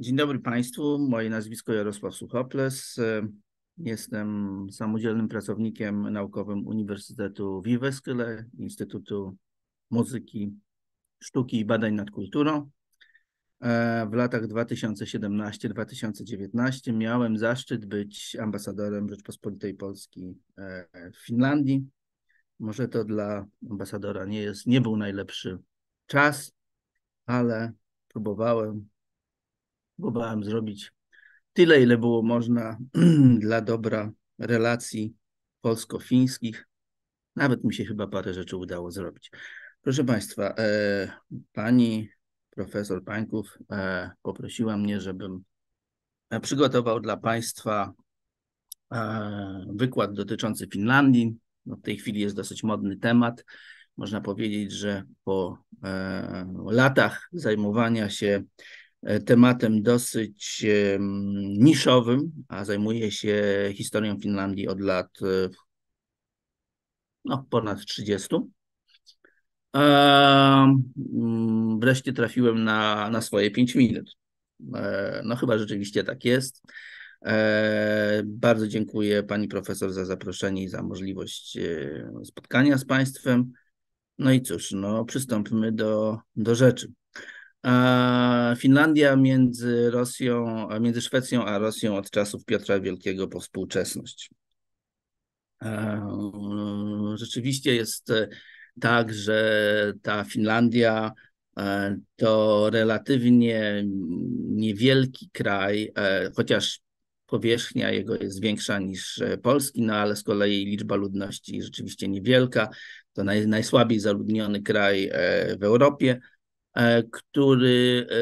Dzień dobry Państwu. Moje nazwisko Jarosław Suchoples. Jestem samodzielnym pracownikiem naukowym Uniwersytetu w Instytutu Muzyki, Sztuki i Badań nad Kulturą. W latach 2017-2019 miałem zaszczyt być ambasadorem Rzeczpospolitej Polski e, w Finlandii. Może to dla ambasadora nie jest, nie był najlepszy czas, ale próbowałem próbowałem zrobić tyle, ile było można dla dobra relacji polsko-fińskich. Nawet mi się chyba parę rzeczy udało zrobić. Proszę Państwa, e, pani profesor Pańków e, poprosiła mnie, żebym e, przygotował dla Państwa e, wykład dotyczący Finlandii. No, w tej chwili jest dosyć modny temat. Można powiedzieć, że po e, latach zajmowania się E, tematem dosyć niszowym, a zajmuje się historią Finlandii od lat e, no, ponad 30. Mm, wreszcie trafiłem na, na swoje 5 minut. E, no chyba rzeczywiście tak jest. Bardzo dziękuję pani profesor za zaproszenie i za możliwość spotkania z państwem. No i cóż, no przystąpmy do, do rzeczy. Finlandia między Rosją, między Szwecją a Rosją od czasów Piotra Wielkiego po współczesność. Mm, rzeczywiście jest e, tak, że ta Finlandia e, to relatywnie niewielki kraj, e, chociaż powierzchnia jego jest większa niż Polski, no ale z kolei liczba ludności rzeczywiście niewielka. To naj, najsłabiej zaludniony kraj w Europie. E, który e,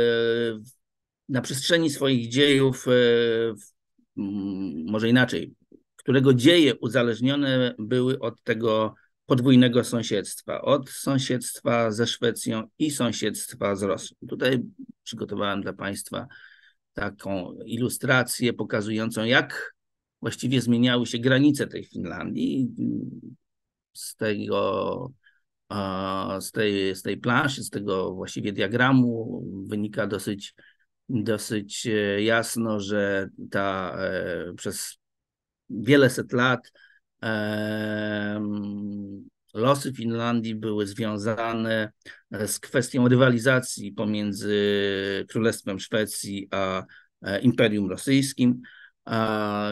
na przestrzeni swoich dziejów, e, może inaczej, którego dzieje uzależnione były od tego podwójnego sąsiedztwa, od sąsiedztwa ze Szwecją i sąsiedztwa z Rosją. Tutaj przygotowałem dla Państwa taką ilustrację pokazującą, jak właściwie zmieniały się granice tej Finlandii z tego z tej, z tej planszy, z tego właściwie diagramu wynika dosyć, dosyć e, jasno, że ta e, przez wiele set lat losy Finlandii były związane e, z kwestią rywalizacji pomiędzy Królestwem Szwecji a Imperium Rosyjskim.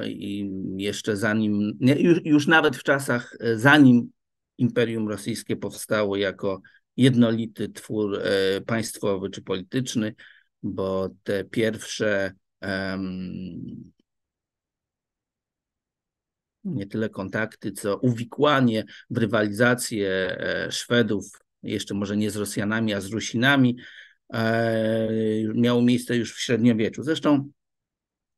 I jeszcze zanim, już, już nawet w czasach, zanim Imperium Rosyjskie powstało jako jednolity twór e, państwowy czy polityczny, bo te pierwsze um, nie tyle kontakty, co uwikłanie w rywalizację e, Szwedów, jeszcze może nie z Rosjanami, a z Rusinami, e, miało miejsce już w średniowieczu. Zresztą,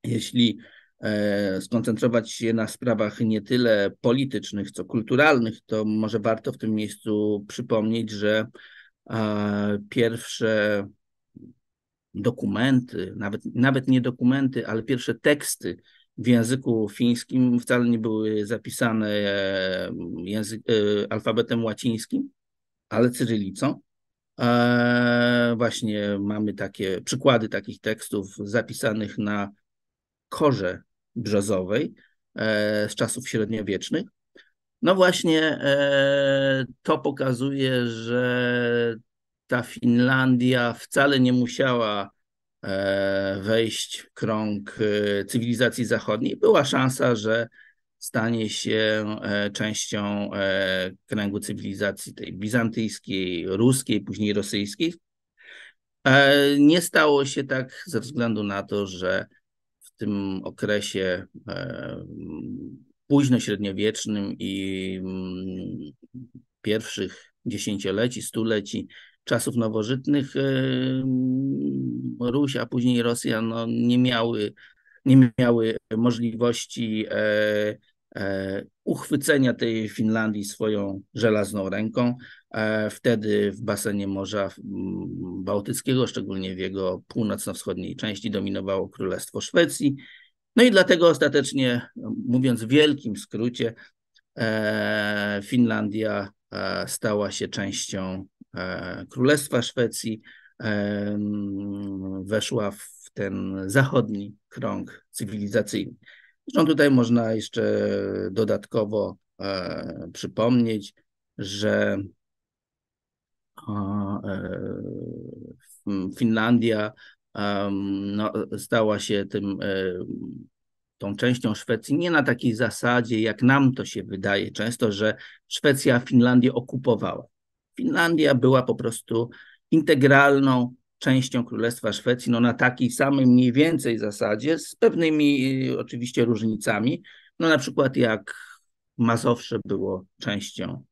jeśli E, skoncentrować się na sprawach nie tyle politycznych, co kulturalnych, to może warto w tym miejscu przypomnieć, że pierwsze dokumenty, nawet, nawet nie dokumenty, ale pierwsze teksty w języku fińskim wcale nie były zapisane e, język, e, alfabetem łacińskim, ale cyrylicą. Właśnie mamy takie przykłady takich tekstów zapisanych na korze brzozowej e, z czasów średniowiecznych. No właśnie e, to pokazuje, że ta Finlandia wcale nie musiała e, wejść w krąg cywilizacji zachodniej. Była szansa, że stanie się częścią kręgu cywilizacji tej bizantyjskiej, ruskiej, później rosyjskiej. Nie stało się tak ze względu na to, że tym okresie e, późno-średniowiecznym i mm, pierwszych dziesięcioleci, stuleci czasów nowożytnych e, mm, Ruś, a później Rosja no, nie miały nie miały możliwości e, E, uchwycenia tej Finlandii swoją żelazną ręką. E, wtedy w basenie Morza Bałtyckiego, szczególnie w jego północno-wschodniej części, dominowało Królestwo Szwecji. No i dlatego ostatecznie, mówiąc w wielkim skrócie, e, Finlandia stała się częścią Królestwa Szwecji, weszła w ten zachodni krąg cywilizacyjny. Zresztą tutaj można jeszcze dodatkowo e, przypomnieć, że e, Finlandia e, no, stała się tym, e, tą częścią Szwecji nie na takiej zasadzie, jak nam to się wydaje często, że Szwecja Finlandię okupowała. Finlandia była po prostu integralną częścią Królestwa Szwecji, no na takiej samej mniej więcej zasadzie, z pewnymi y, oczywiście różnicami, no na przykład jak Mazowsze było częścią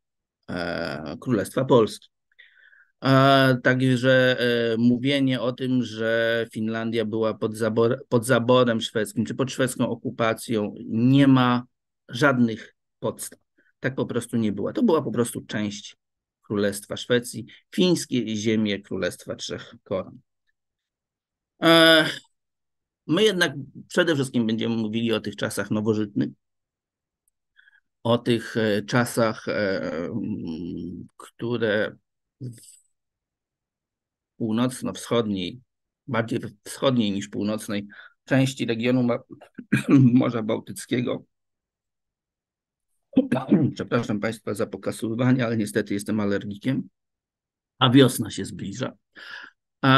e, Królestwa Polski. a e, także e, mówienie o tym, że Finlandia była pod, zabor, pod zaborem szwedzkim czy pod szwedzką okupacją, nie ma żadnych podstaw. Tak po prostu nie była. To była po prostu część Królestwa Szwecji, fińskie ziemie Królestwa Trzech Koron. E, my jednak przede wszystkim będziemy mówili o tych czasach nowożytnych, o tych e, czasach, e, które w północno-wschodniej, bardziej wschodniej niż północnej części regionu Morza Bałtyckiego Przepraszam Państwa za pokasowywanie, ale niestety jestem alergikiem, a wiosna się zbliża. E,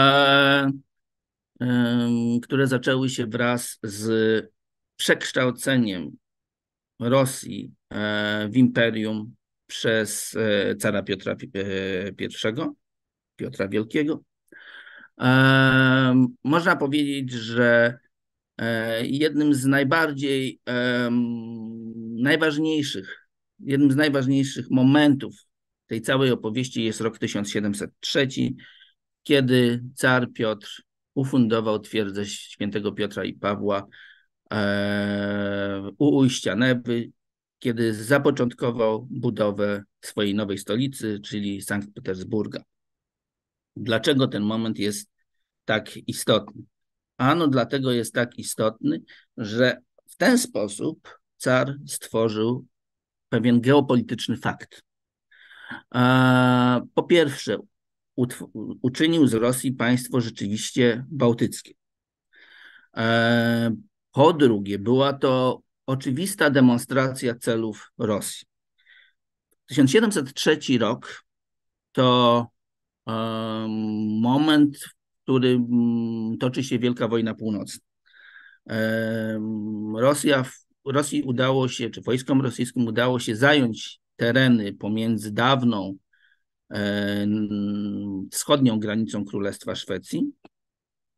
e, które zaczęły się wraz z przekształceniem Rosji e, w imperium przez e, cara Piotra e, I, Piotra Wielkiego. Można powiedzieć, że E, jednym z najbardziej najważniejszych, jednym z najważniejszych momentów tej całej opowieści jest rok 1703, kiedy car Piotr ufundował twierdzę świętego Piotra i Pawła e, u ujścia Neby, kiedy zapoczątkował budowę swojej nowej stolicy, czyli Sankt Petersburga. Dlaczego ten moment jest tak istotny? Ano dlatego jest tak istotny, że w ten sposób car stworzył pewien geopolityczny fakt. Po pierwsze, uczynił z Rosji państwo rzeczywiście bałtyckie. E, po drugie, była to oczywista demonstracja celów Rosji. 1703 rok to e, moment, którym mm, toczy się Wielka Wojna Północna. Rosja, Rosji udało się, czy wojskom rosyjskim udało się zająć tereny pomiędzy dawną e, wschodnią granicą Królestwa Szwecji.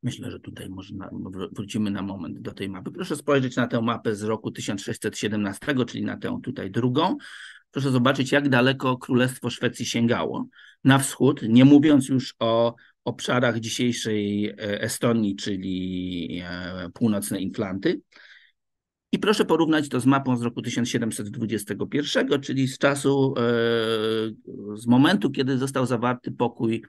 Myślę, że tutaj można, wrócimy na moment do tej mapy. Proszę spojrzeć na tę mapę z roku 1617, czyli na tę tutaj drugą. Proszę zobaczyć, jak daleko Królestwo Szwecji sięgało na wschód, nie mówiąc już o obszarach dzisiejszej e, Estonii, czyli e, północne Inflanty. I proszę porównać to z mapą z roku 1721, czyli z czasu, e, z momentu, kiedy został zawarty pokój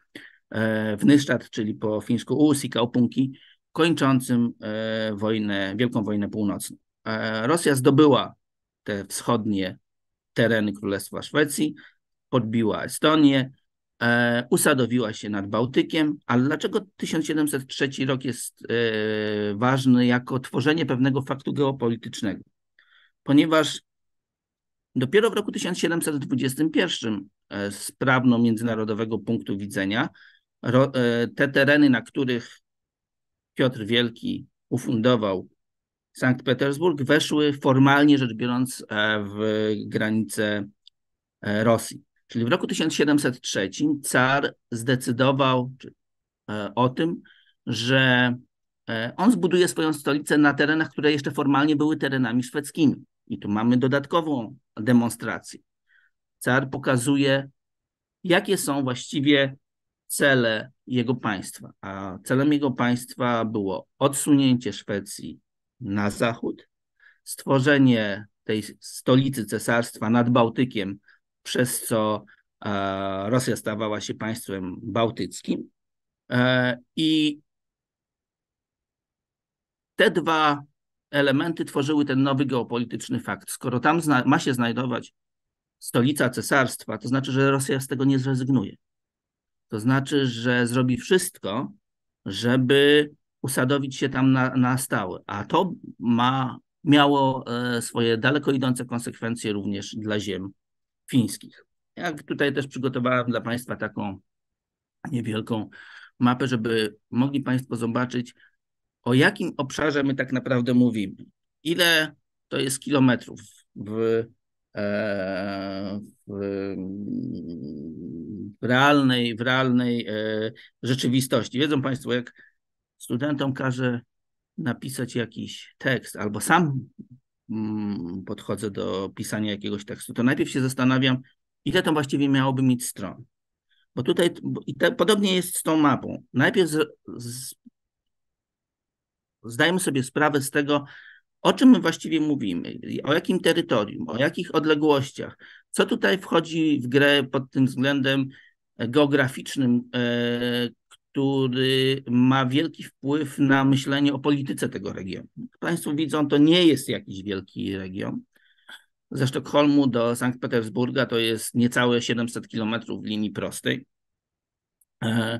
w Nyszczad, czyli po fińsku Uus i Kaupunki, kończącym wojnę, Wielką Wojnę Północną. Rosja zdobyła te wschodnie tereny Królestwa Szwecji, podbiła Estonię, E, usadowiła się nad Bałtykiem, ale dlaczego 1703 rok jest e, ważny jako tworzenie pewnego faktu geopolitycznego? Ponieważ dopiero w roku 1721 e, z prawno międzynarodowego punktu widzenia te tereny, na których Piotr Wielki ufundował Sankt Petersburg, weszły formalnie rzecz biorąc w granice Rosji. Czyli w roku 1703 car zdecydował e, o tym, że e, on zbuduje swoją stolicę na terenach, które jeszcze formalnie były terenami szwedzkimi. I tu mamy dodatkową demonstrację. Car pokazuje, jakie są właściwie cele jego państwa. A celem jego państwa było odsunięcie Szwecji na zachód, stworzenie tej stolicy cesarstwa nad Bałtykiem, przez co e, Rosja stawała się państwem bałtyckim. E, I te dwa elementy tworzyły ten nowy geopolityczny fakt. Skoro tam ma się znajdować stolica cesarstwa, to znaczy, że Rosja z tego nie zrezygnuje. To znaczy, że zrobi wszystko, żeby usadowić się tam na, na stałe. A to ma, miało e, swoje daleko idące konsekwencje również dla ziem fińskich. Jak tutaj też przygotowałem dla Państwa taką niewielką mapę, żeby mogli Państwo zobaczyć, o jakim obszarze my tak naprawdę mówimy. Ile to jest kilometrów w, e, w, w realnej, w realnej e, rzeczywistości. Wiedzą Państwo, jak studentom każe napisać jakiś tekst albo sam Mm, podchodzę do pisania jakiegoś tekstu, to najpierw się zastanawiam, ile to właściwie miałoby mieć stron. Bo tutaj i te, podobnie jest z tą mapą. Najpierw z, z, zdajemy sobie sprawę z tego, o czym my właściwie mówimy, o jakim terytorium, o jakich odległościach, co tutaj wchodzi w grę pod tym względem geograficznym, e, który ma wielki wpływ na myślenie o polityce tego regionu. Państwo widzą, to nie jest jakiś wielki region. Ze Sztokholmu do Sankt Petersburga to jest niecałe 700 kilometrów linii prostej. E,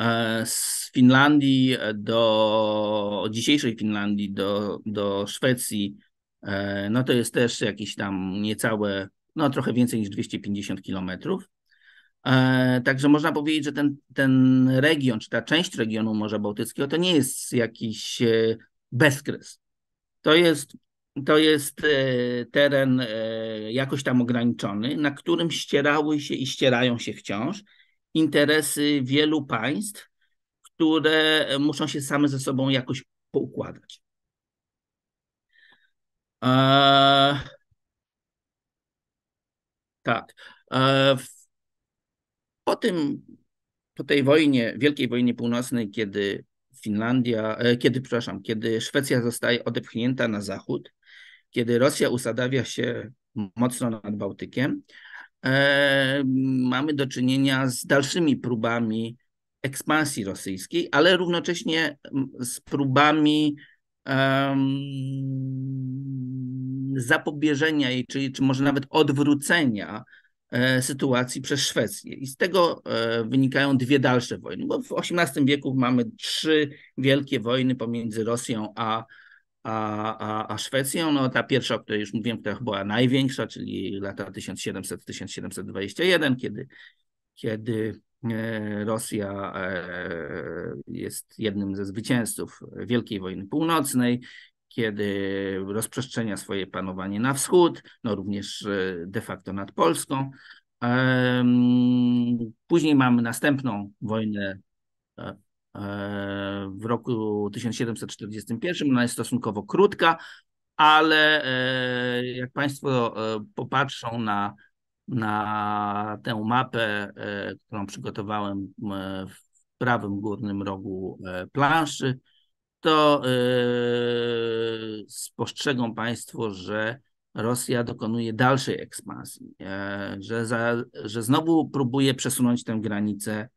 e, z Finlandii do dzisiejszej Finlandii do, do Szwecji, e, no to jest też jakieś tam niecałe, no trochę więcej niż 250 kilometrów. E, także można powiedzieć, że ten, ten region, czy ta część regionu Morza Bałtyckiego, to nie jest jakiś e, bezkres. To jest, to jest e, teren jakoś tam ograniczony, na którym ścierały się i ścierają się wciąż interesy wielu państw, które muszą się same ze sobą jakoś poukładać. Eee, tak. Eee, tym, po tej wojnie, wielkiej wojnie północnej, kiedy Finlandia, e, kiedy, przepraszam, kiedy Szwecja zostaje odepchnięta na zachód, kiedy Rosja usadawia się mocno nad Bałtykiem, e, mamy do czynienia z dalszymi próbami ekspansji rosyjskiej, ale równocześnie z próbami um, zapobieżenia jej, czyli czy może nawet odwrócenia E, sytuacji przez Szwecję. I z tego e, wynikają dwie dalsze wojny, bo w XVIII wieku mamy trzy wielkie wojny pomiędzy Rosją a, a, a, a Szwecją. No, ta pierwsza, o której już mówiłem, która była największa, czyli lata 1700-1721, kiedy, kiedy e, Rosja jest jednym ze zwycięzców Wielkiej Wojny Północnej kiedy rozprzestrzenia swoje panowanie na wschód, no również e, de facto nad Polską. Później mamy następną wojnę e, e, w roku 1741. Ona jest stosunkowo krótka, ale jak Państwo popatrzą na, na tę mapę, którą przygotowałem w prawym górnym rogu planszy, to yy, spostrzegą Państwo, że Rosja dokonuje dalszej ekspansji, e, że, za, że znowu próbuje przesunąć tę granicę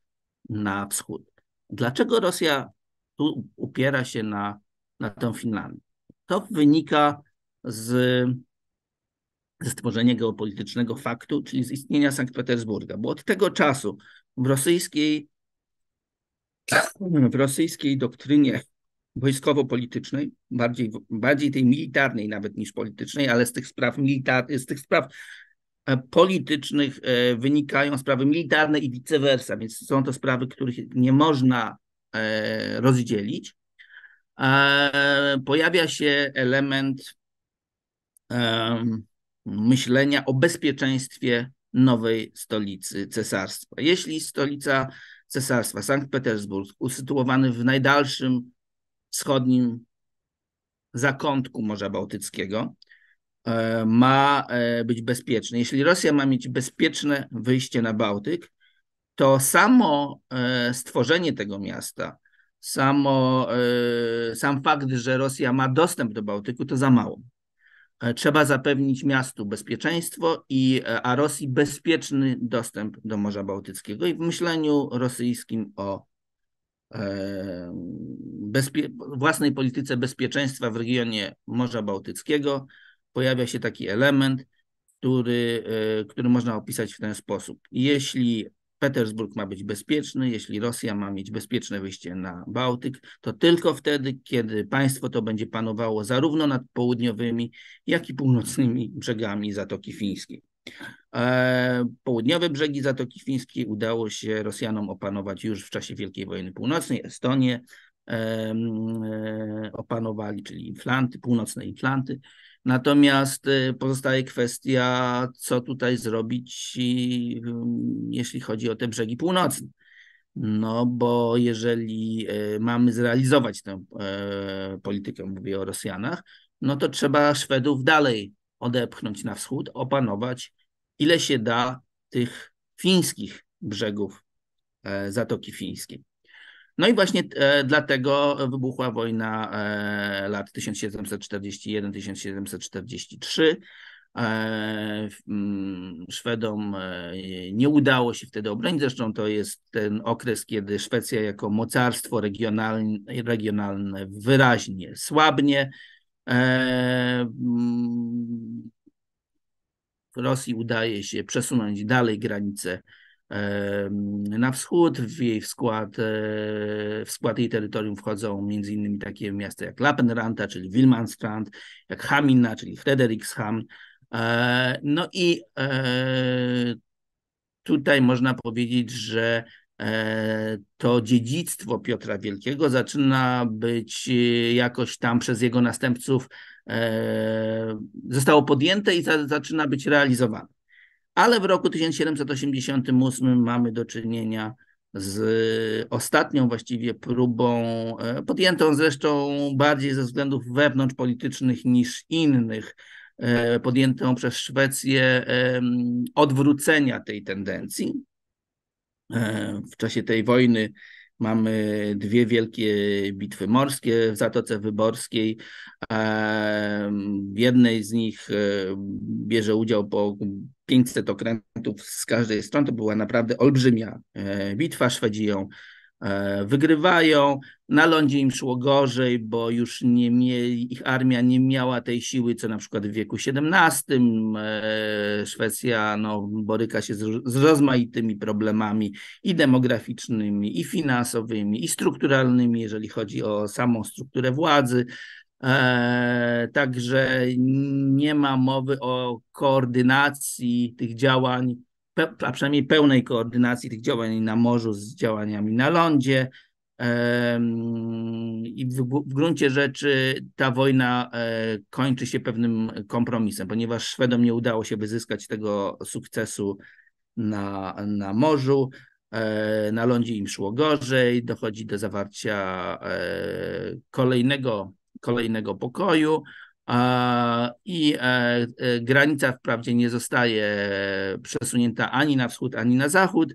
na wschód. Dlaczego Rosja tu upiera się na, na tę Finlandię? To wynika z, ze stworzenia geopolitycznego faktu, czyli z istnienia Sankt Petersburga, bo od tego czasu w rosyjskiej, w rosyjskiej doktrynie wojskowo-politycznej, bardziej, bardziej tej militarnej nawet niż politycznej, ale z tych spraw militar, z tych spraw e, politycznych e, wynikają sprawy militarne i vice versa, więc są to sprawy, których nie można e, rozdzielić. Pojawia się element myślenia o bezpieczeństwie nowej stolicy cesarstwa. Jeśli stolica cesarstwa, Sankt Petersburg, usytuowany w najdalszym wschodnim zakątku Morza Bałtyckiego e, ma e, być bezpieczny. Jeśli Rosja ma mieć bezpieczne wyjście na Bałtyk, to samo e, stworzenie tego miasta, samo, sam fakt, że Rosja ma dostęp do Bałtyku, to za mało. Trzeba zapewnić miastu bezpieczeństwo, i, a Rosji bezpieczny dostęp do Morza Bałtyckiego. I w myśleniu rosyjskim o własnej polityce bezpieczeństwa w regionie Morza Bałtyckiego pojawia się taki element, który, e, który można opisać w ten sposób. Jeśli Petersburg ma być bezpieczny, jeśli Rosja ma mieć bezpieczne wyjście na Bałtyk, to tylko wtedy, kiedy państwo to będzie panowało zarówno nad południowymi, jak i północnymi brzegami Zatoki Fińskiej. E, południowe brzegi Zatoki Fińskiej udało się Rosjanom opanować już w czasie Wielkiej Wojny Północnej, Estonię e, opanowali, czyli inflanty, północne inflanty. Natomiast e, pozostaje kwestia, co tutaj zrobić, jeśli chodzi o te brzegi północne. No bo jeżeli mamy zrealizować tę politykę, mówię o Rosjanach, no to trzeba Szwedów dalej odepchnąć na wschód, opanować ile się da tych fińskich brzegów e, Zatoki Fińskiej. No i właśnie e, dlatego wybuchła wojna e, lat 1741-1743. Mm, Szwedom nie udało się wtedy obronić. Zresztą to jest ten okres, kiedy Szwecja jako mocarstwo regionalne, regionalne wyraźnie słabnie. Rosji udaje się przesunąć dalej granicę na wschód. W jej skład, e, w skład jej terytorium wchodzą m.in. takie miasta jak Lappenranta, czyli Wilmansrand, jak Hamina, czyli Frederikshamn. E, no i e, tutaj można powiedzieć, że E, to dziedzictwo Piotra Wielkiego zaczyna być e, jakoś tam przez jego następców e, zostało podjęte i za, zaczyna być realizowane. Ale w roku 1788 mamy do czynienia z ostatnią właściwie próbą, podjętą zresztą bardziej ze względów wewnątrzpolitycznych niż innych, podjętą przez Szwecję odwrócenia tej tendencji. E, w czasie tej wojny mamy dwie wielkie bitwy morskie w Zatoce Wyborskiej. Mm, w jednej z nich e, bierze udział po 500 okrętów z każdej strony. To była naprawdę olbrzymia e, bitwa. Szwedzi ją E, wygrywają. Na lądzie im szło gorzej, bo już nie mieli, ich armia nie miała tej siły, co na przykład w wieku XVII. E, Szwecja no, boryka się z rozmaitymi problemami i demograficznymi, i finansowymi, i strukturalnymi, jeżeli chodzi o samą strukturę władzy. E, także nie ma mowy o koordynacji tych działań a przynajmniej pełnej koordynacji tych działań na morzu z działaniami na lądzie. I w gruncie rzeczy ta wojna e, kończy się pewnym kompromisem, ponieważ Szwedom nie udało się wyzyskać tego sukcesu na, na morzu. E, na lądzie im szło gorzej, dochodzi do zawarcia e, kolejnego, kolejnego pokoju. I e, e, granica wprawdzie nie zostaje e, przesunięta ani na wschód, ani na zachód,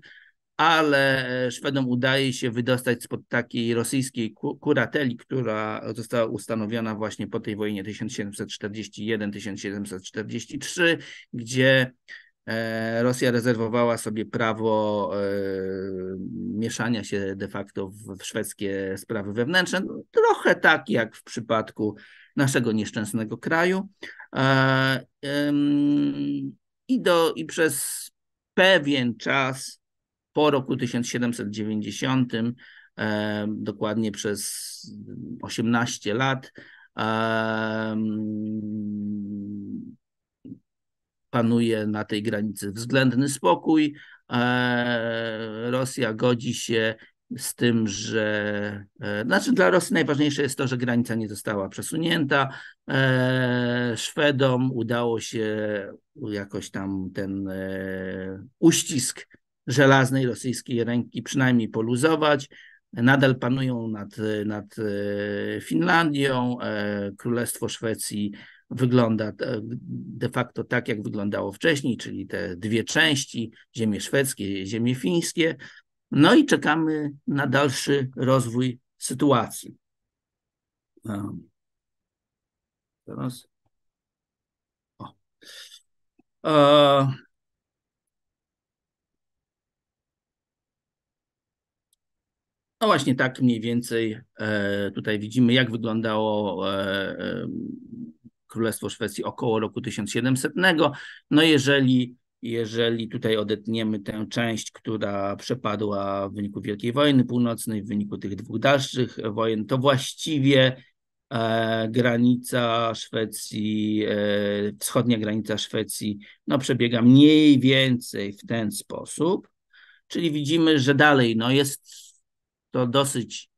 ale Szwedom udaje się wydostać spod takiej rosyjskiej kurateli, która została ustanowiona właśnie po tej wojnie 1741-1743, gdzie Rosja rezerwowała sobie prawo mieszania się de facto w szwedzkie sprawy wewnętrzne, no, trochę tak jak w przypadku naszego nieszczęsnego kraju. E, I, do, I przez pewien czas po roku 1790, e, dokładnie przez 18 lat, e, panuje na tej granicy względny spokój. Rosja godzi się z tym, że e, znaczy dla Rosji najważniejsze jest to, że granica nie została przesunięta. E, Szwedom udało się jakoś tam ten e, uścisk żelaznej rosyjskiej ręki przynajmniej poluzować. Nadal panują nad, nad Finlandią. Królestwo Szwecji wygląda de facto tak, jak wyglądało wcześniej, czyli te dwie części, ziemie szwedzkie, ziemie fińskie. No i czekamy na dalszy rozwój sytuacji. Teraz. O. E... No właśnie tak mniej więcej e, tutaj widzimy, jak wyglądało e, Królestwo Szwecji około roku 1700. No jeżeli jeżeli tutaj odetniemy tę część, która przepadła w wyniku Wielkiej Wojny Północnej, w wyniku tych dwóch dalszych wojen, to właściwie e, granica Szwecji, e, wschodnia granica Szwecji, no, przebiega mniej więcej w ten sposób. Czyli widzimy, że dalej no, jest to dosyć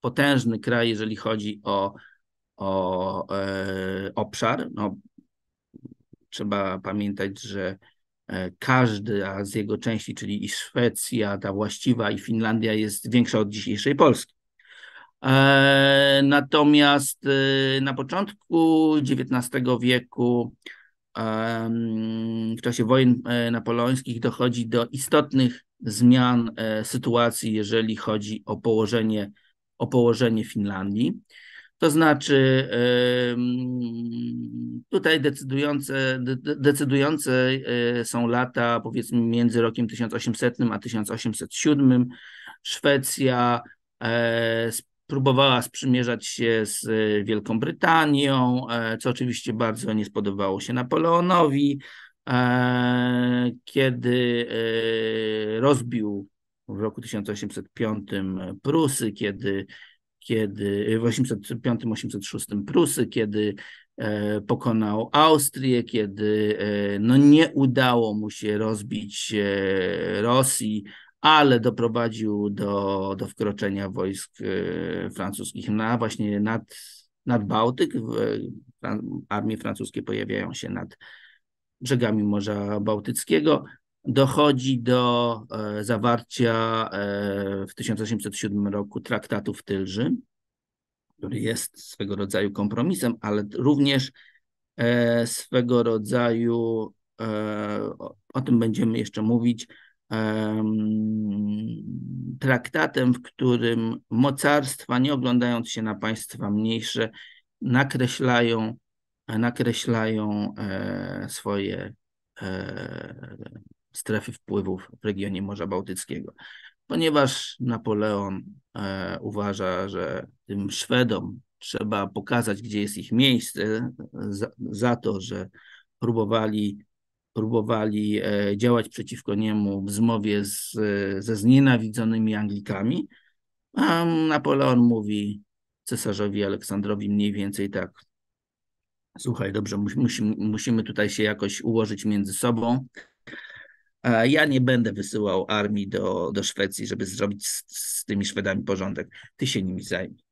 potężny kraj, jeżeli chodzi o, o e, obszar. No, trzeba pamiętać, że E, każdy z jego części, czyli i Szwecja, ta właściwa, i Finlandia jest większa od dzisiejszej Polski. E, natomiast e, na początku XIX wieku, w czasie wojen napoleońskich, dochodzi do istotnych zmian sytuacji, jeżeli chodzi o położenie, o położenie Finlandii. To znaczy, tutaj decydujące, decydujące e, są lata, powiedzmy, między rokiem 1800 a 1807. Szwecja e, próbowała sprzymierzać się z Wielką Brytanią, e, co oczywiście bardzo nie spodobało się Napoleonowi, kiedy rozbił w roku 1805 Prusy, kiedy kiedy y, w 805-806 Prusy, kiedy e, pokonał Austrię, kiedy e, no nie udało mu się rozbić Rosji, ale doprowadził do, do wkroczenia wojsk e, francuskich na właśnie nad, nad Bałtyk. Armie francuskie pojawiają się nad brzegami Morza Bałtyckiego dochodzi do e, zawarcia e, w 1807 roku traktatu w Tylży, który jest swego rodzaju kompromisem, ale również e, swego rodzaju, o tym będziemy jeszcze mówić, traktatem, w którym mocarstwa, nie oglądając się na państwa mniejsze, nakreślają, nakreślają swoje strefy wpływów w regionie Morza Bałtyckiego, ponieważ Napoleon e, uważa, że tym Szwedom trzeba pokazać, gdzie jest ich miejsce, za, za to, że próbowali, próbowali e, działać przeciwko niemu w zmowie z, ze znienawidzonymi Anglikami. A Napoleon mówi cesarzowi Aleksandrowi mniej więcej tak. Słuchaj, dobrze, musimy, musimy tutaj się jakoś ułożyć między sobą ja nie będę wysyłał armii do, do Szwecji, żeby zrobić z, z tymi Szwedami porządek. Ty się nimi zajmij.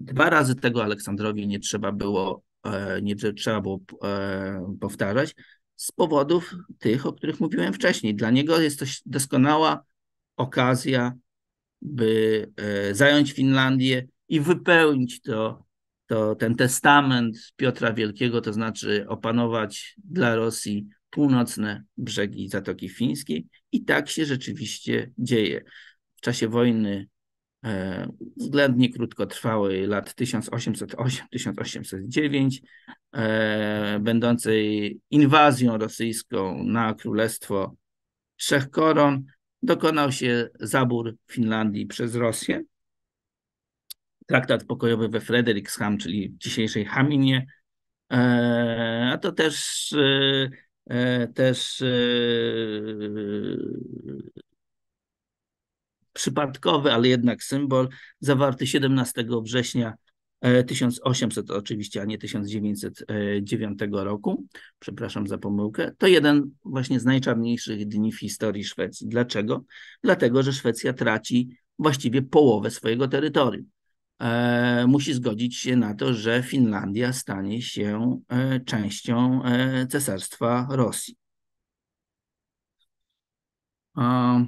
Dwa razy tego Aleksandrowi nie trzeba było, e, nie trzeba było e, powtarzać z powodów tych, o których mówiłem wcześniej. Dla niego jest to doskonała okazja, by e, zająć Finlandię i wypełnić to, to ten testament Piotra Wielkiego, to znaczy opanować dla Rosji północne brzegi Zatoki Fińskiej i tak się rzeczywiście dzieje. W czasie wojny e, względnie krótkotrwałej lat 1808-1809, e, będącej inwazją rosyjską na Królestwo Trzech Koron, dokonał się zabór Finlandii przez Rosję. Traktat pokojowy we Fredericksham, czyli w dzisiejszej Haminie, e, a to też e, E, też e, przypadkowy, ale jednak symbol, zawarty 17 września 1800, e, oczywiście, a nie 1909 roku. Przepraszam za pomyłkę. To jeden właśnie z najczarniejszych dni w historii Szwecji. Dlaczego? Dlatego, że Szwecja traci właściwie połowę swojego terytorium. E, musi zgodzić się na to, że Finlandia stanie się e, częścią e, Cesarstwa Rosji. O,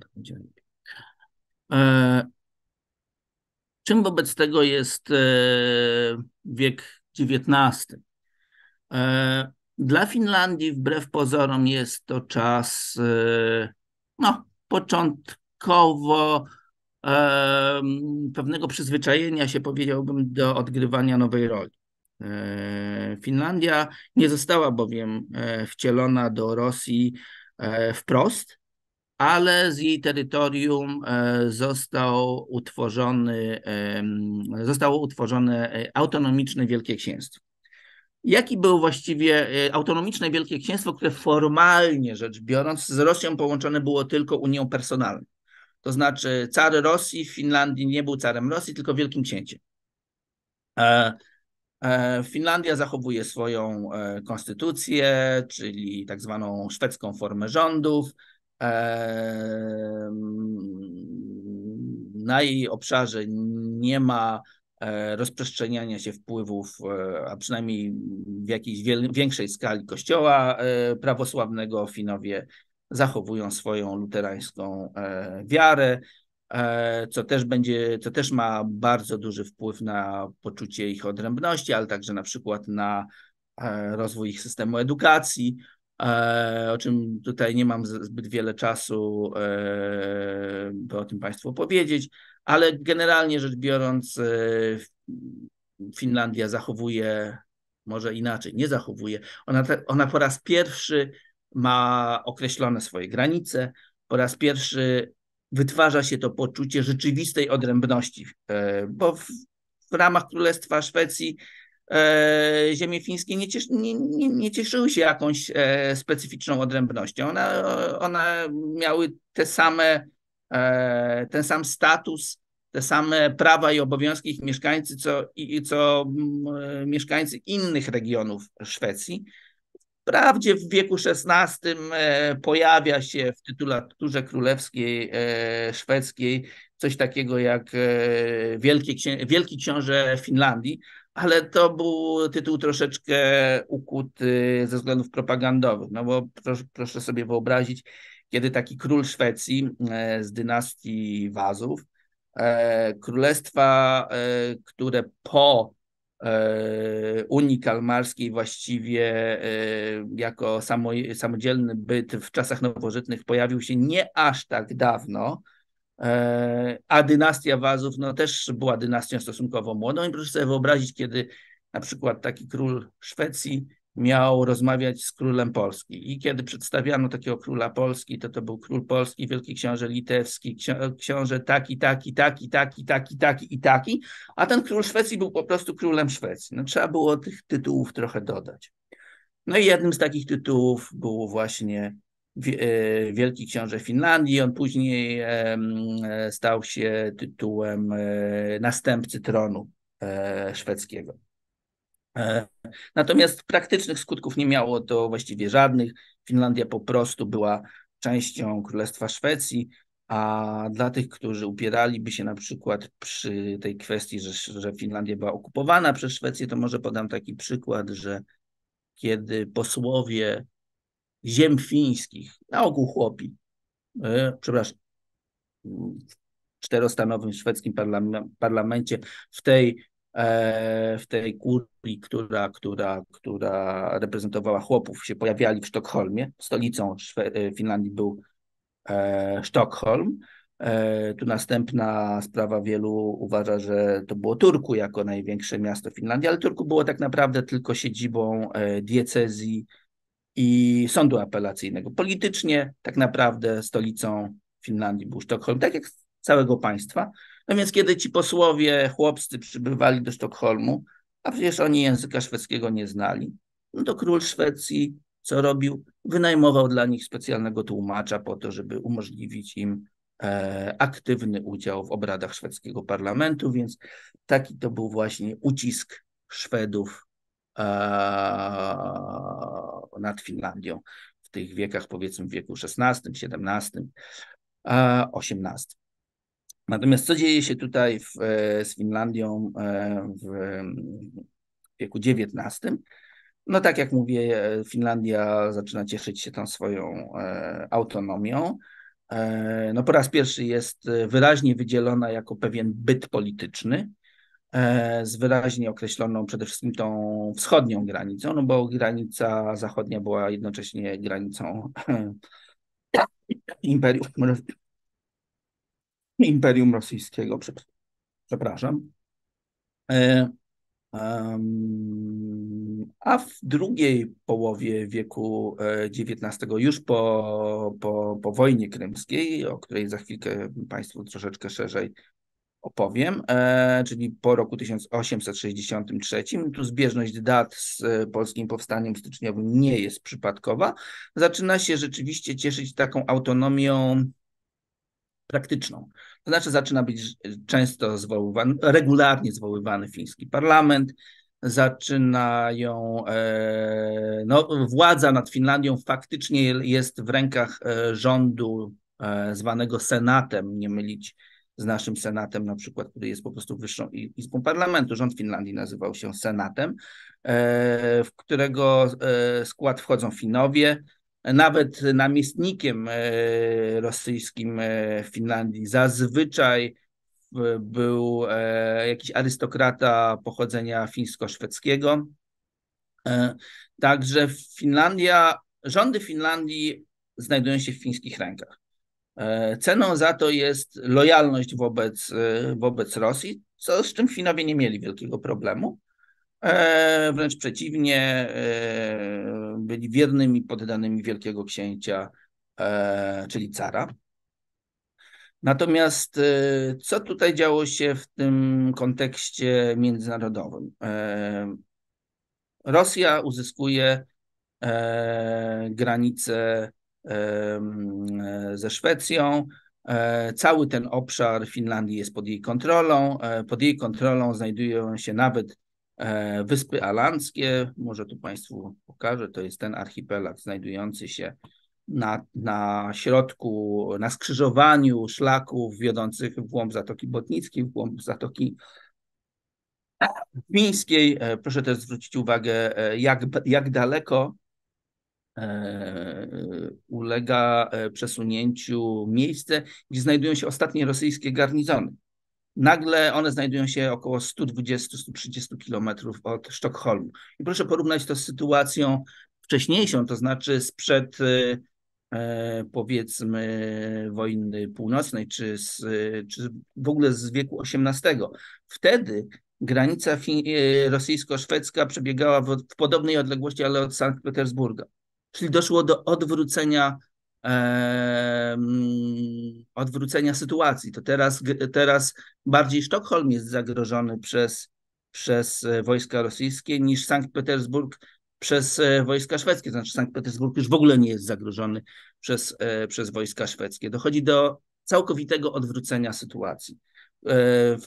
tak Czym wobec tego jest wiek XIX? Dla Finlandii, wbrew pozorom, jest to czas no, początkowo e, pewnego przyzwyczajenia się, powiedziałbym, do odgrywania nowej roli. E, Finlandia nie została bowiem e, wcielona do Rosji e, wprost, ale z jej terytorium e, został utworzony, zostało utworzone autonomiczne Wielkie Księstwo jaki był właściwie e, autonomiczne Wielkie Księstwo, które formalnie rzecz biorąc z Rosją połączone było tylko Unią Personalną. To znaczy car Rosji w Finlandii nie był carem Rosji, tylko Wielkim Księciem. E, e, Finlandia zachowuje swoją konstytucję, czyli tak zwaną szwedzką formę rządów. Na jej obszarze nie ma E, rozprzestrzeniania się wpływów, e, a przynajmniej w jakiejś większej skali kościoła e, prawosławnego. Finowie zachowują swoją luterańską wiarę, co też będzie, co też ma bardzo duży wpływ na poczucie ich odrębności, ale także na przykład na rozwój ich systemu edukacji, o czym tutaj nie mam zbyt wiele czasu, by o tym Państwu opowiedzieć ale generalnie rzecz biorąc, y, Finlandia zachowuje, może inaczej, nie zachowuje. Ona, ona po raz pierwszy ma określone swoje granice, po raz pierwszy wytwarza się to poczucie rzeczywistej odrębności, e, bo w, w ramach Królestwa Szwecji e, ziemie fińskie nie, cieszy, nie, nie, nie, cieszyły się jakąś e, specyficzną odrębnością. One, one miały te same E, ten sam status, te same prawa i obowiązki ich mieszkańcy, co, i, co mm, e, mieszkańcy innych regionów Szwecji. Wprawdzie w wieku XVI e, pojawia się w tytulaturze królewskiej szwedzkiej coś takiego jak Wielki, Wielki Książę Finlandii, ale to był tytuł troszeczkę ukuty ze względów propagandowych, no bo proszę sobie wyobrazić, kiedy taki król Szwecji e, z dynastii Wazów, e, królestwa, e, które po Unii Kalmarskiej właściwie jako samodzielny byt w czasach nowożytnych pojawił się nie aż tak dawno, a dynastia Wazów no, też była dynastią stosunkowo młodą i proszę sobie wyobrazić, kiedy na przykład taki król Szwecji miał rozmawiać z królem Polski. I kiedy przedstawiano takiego króla Polski, to to był król Polski, wielki książę litewski, książę taki, taki, taki, taki, taki, taki i taki, a ten król Szwecji był po prostu królem Szwecji. No, trzeba było tych tytułów trochę dodać. No i jednym z takich tytułów był właśnie e, Wielki Książę Finlandii. On później e, stał się tytułem e, następcy tronu szwedzkiego. E, natomiast praktycznych skutków nie miało to właściwie żadnych. Finlandia po prostu była częścią Królestwa Szwecji, a dla tych, którzy upieraliby się na przykład przy tej kwestii, że, że Finlandia była okupowana przez Szwecję, to może podam taki przykład, że kiedy posłowie ziem fińskich, na ogół chłopi, yy, przepraszam, w czterostanowym szwedzkim parlamencie w tej E, w tej kurii, która, która, która reprezentowała chłopów, się pojawiali w Sztokholmie. Stolicą e, Finlandii był e, Sztokholm. Tu następna sprawa, wielu uważa, że to było Turku jako największe miasto Finlandii, ale Turku było tak naprawdę tylko siedzibą diecezji i sądu apelacyjnego. Politycznie tak naprawdę stolicą Finlandii był Sztokholm, tak jak całego państwa. No więc kiedy ci posłowie chłopscy przybywali do Sztokholmu, a przecież oni języka szwedzkiego nie znali, no to król Szwecji co robił? Wynajmował dla nich specjalnego tłumacza po to, żeby umożliwić im e, aktywny udział w obradach szwedzkiego parlamentu, więc taki to był właśnie ucisk Szwedów e, nad Finlandią w tych wiekach, powiedzmy w wieku XVI, XVII, XVIII. Natomiast co dzieje się tutaj w, e, z Finlandią e, mm, w wieku XIX? No tak jak mówię, e, Finlandia zaczyna cieszyć się tam swoją autonomią. No po raz pierwszy jest wyraźnie wydzielona jako pewien byt polityczny z wyraźnie określoną przede wszystkim tą wschodnią granicą, no bo granica zachodnia była jednocześnie granicą imperium Imperium Rosyjskiego, przepraszam. E, a w drugiej połowie wieku XIX, e, już po, po, po wojnie krymskiej, o której za chwilkę Państwu troszeczkę szerzej opowiem, e, czyli po roku 1863. Tu zbieżność dat z polskim powstaniem styczniowym nie jest przypadkowa. Zaczyna się rzeczywiście cieszyć taką autonomią praktyczną. To znaczy zaczyna być często zwoływany, regularnie zwoływany fiński parlament, zaczynają, e, no, władza nad Finlandią faktycznie jest w rękach e, rządu e, zwanego senatem, nie mylić z naszym senatem na przykład, który jest po prostu wyższą izbą parlamentu. Rząd Finlandii nazywał się senatem, w którego skład wchodzą Finowie, nawet namiestnikiem e, rosyjskim e, w Finlandii. Zazwyczaj e, był jakiś arystokrata pochodzenia fińsko-szwedzkiego. Także Finlandia, rządy Finlandii znajdują się w fińskich rękach. Ceną za to jest lojalność wobec, wobec Rosji, co, z czym Finowie nie mieli wielkiego problemu. E, wręcz przeciwnie, e, byli wiernymi poddanymi wielkiego księcia, e, czyli cara. Natomiast co tutaj działo się w tym kontekście międzynarodowym? Rosja uzyskuje granice ze Szwecją. Cały ten obszar Finlandii jest pod jej kontrolą. Pod jej kontrolą znajdują się nawet E, Wyspy Alandzkie, może tu Państwu pokażę, to jest ten archipelag znajdujący się na, na środku, na skrzyżowaniu szlaków wiodących w głąb Zatoki Botnickiej, w głąb Zatoki Mińskiej. E, proszę też zwrócić uwagę, e, jak, jak daleko ulega przesunięciu miejsce, gdzie znajdują się ostatnie rosyjskie garnizony. Nagle one znajdują się około 120-130 kilometrów od Sztokholmu. I proszę porównać to z sytuacją wcześniejszą, to znaczy sprzed e, e, powiedzmy wojny północnej, czy, z, czy w ogóle z wieku XVIII. Wtedy granica e, rosyjsko-szwedzka przebiegała w, w, podobnej odległości, ale od Sankt Petersburga. Czyli doszło do odwrócenia odwrócenia sytuacji. To teraz, teraz bardziej Sztokholm jest zagrożony przez, przez e, wojska rosyjskie niż Sankt Petersburg przez e, wojska szwedzkie. Znaczy, Sankt Petersburg już w ogóle nie jest zagrożony przez, e, przez wojska szwedzkie. Dochodzi do całkowitego odwrócenia sytuacji.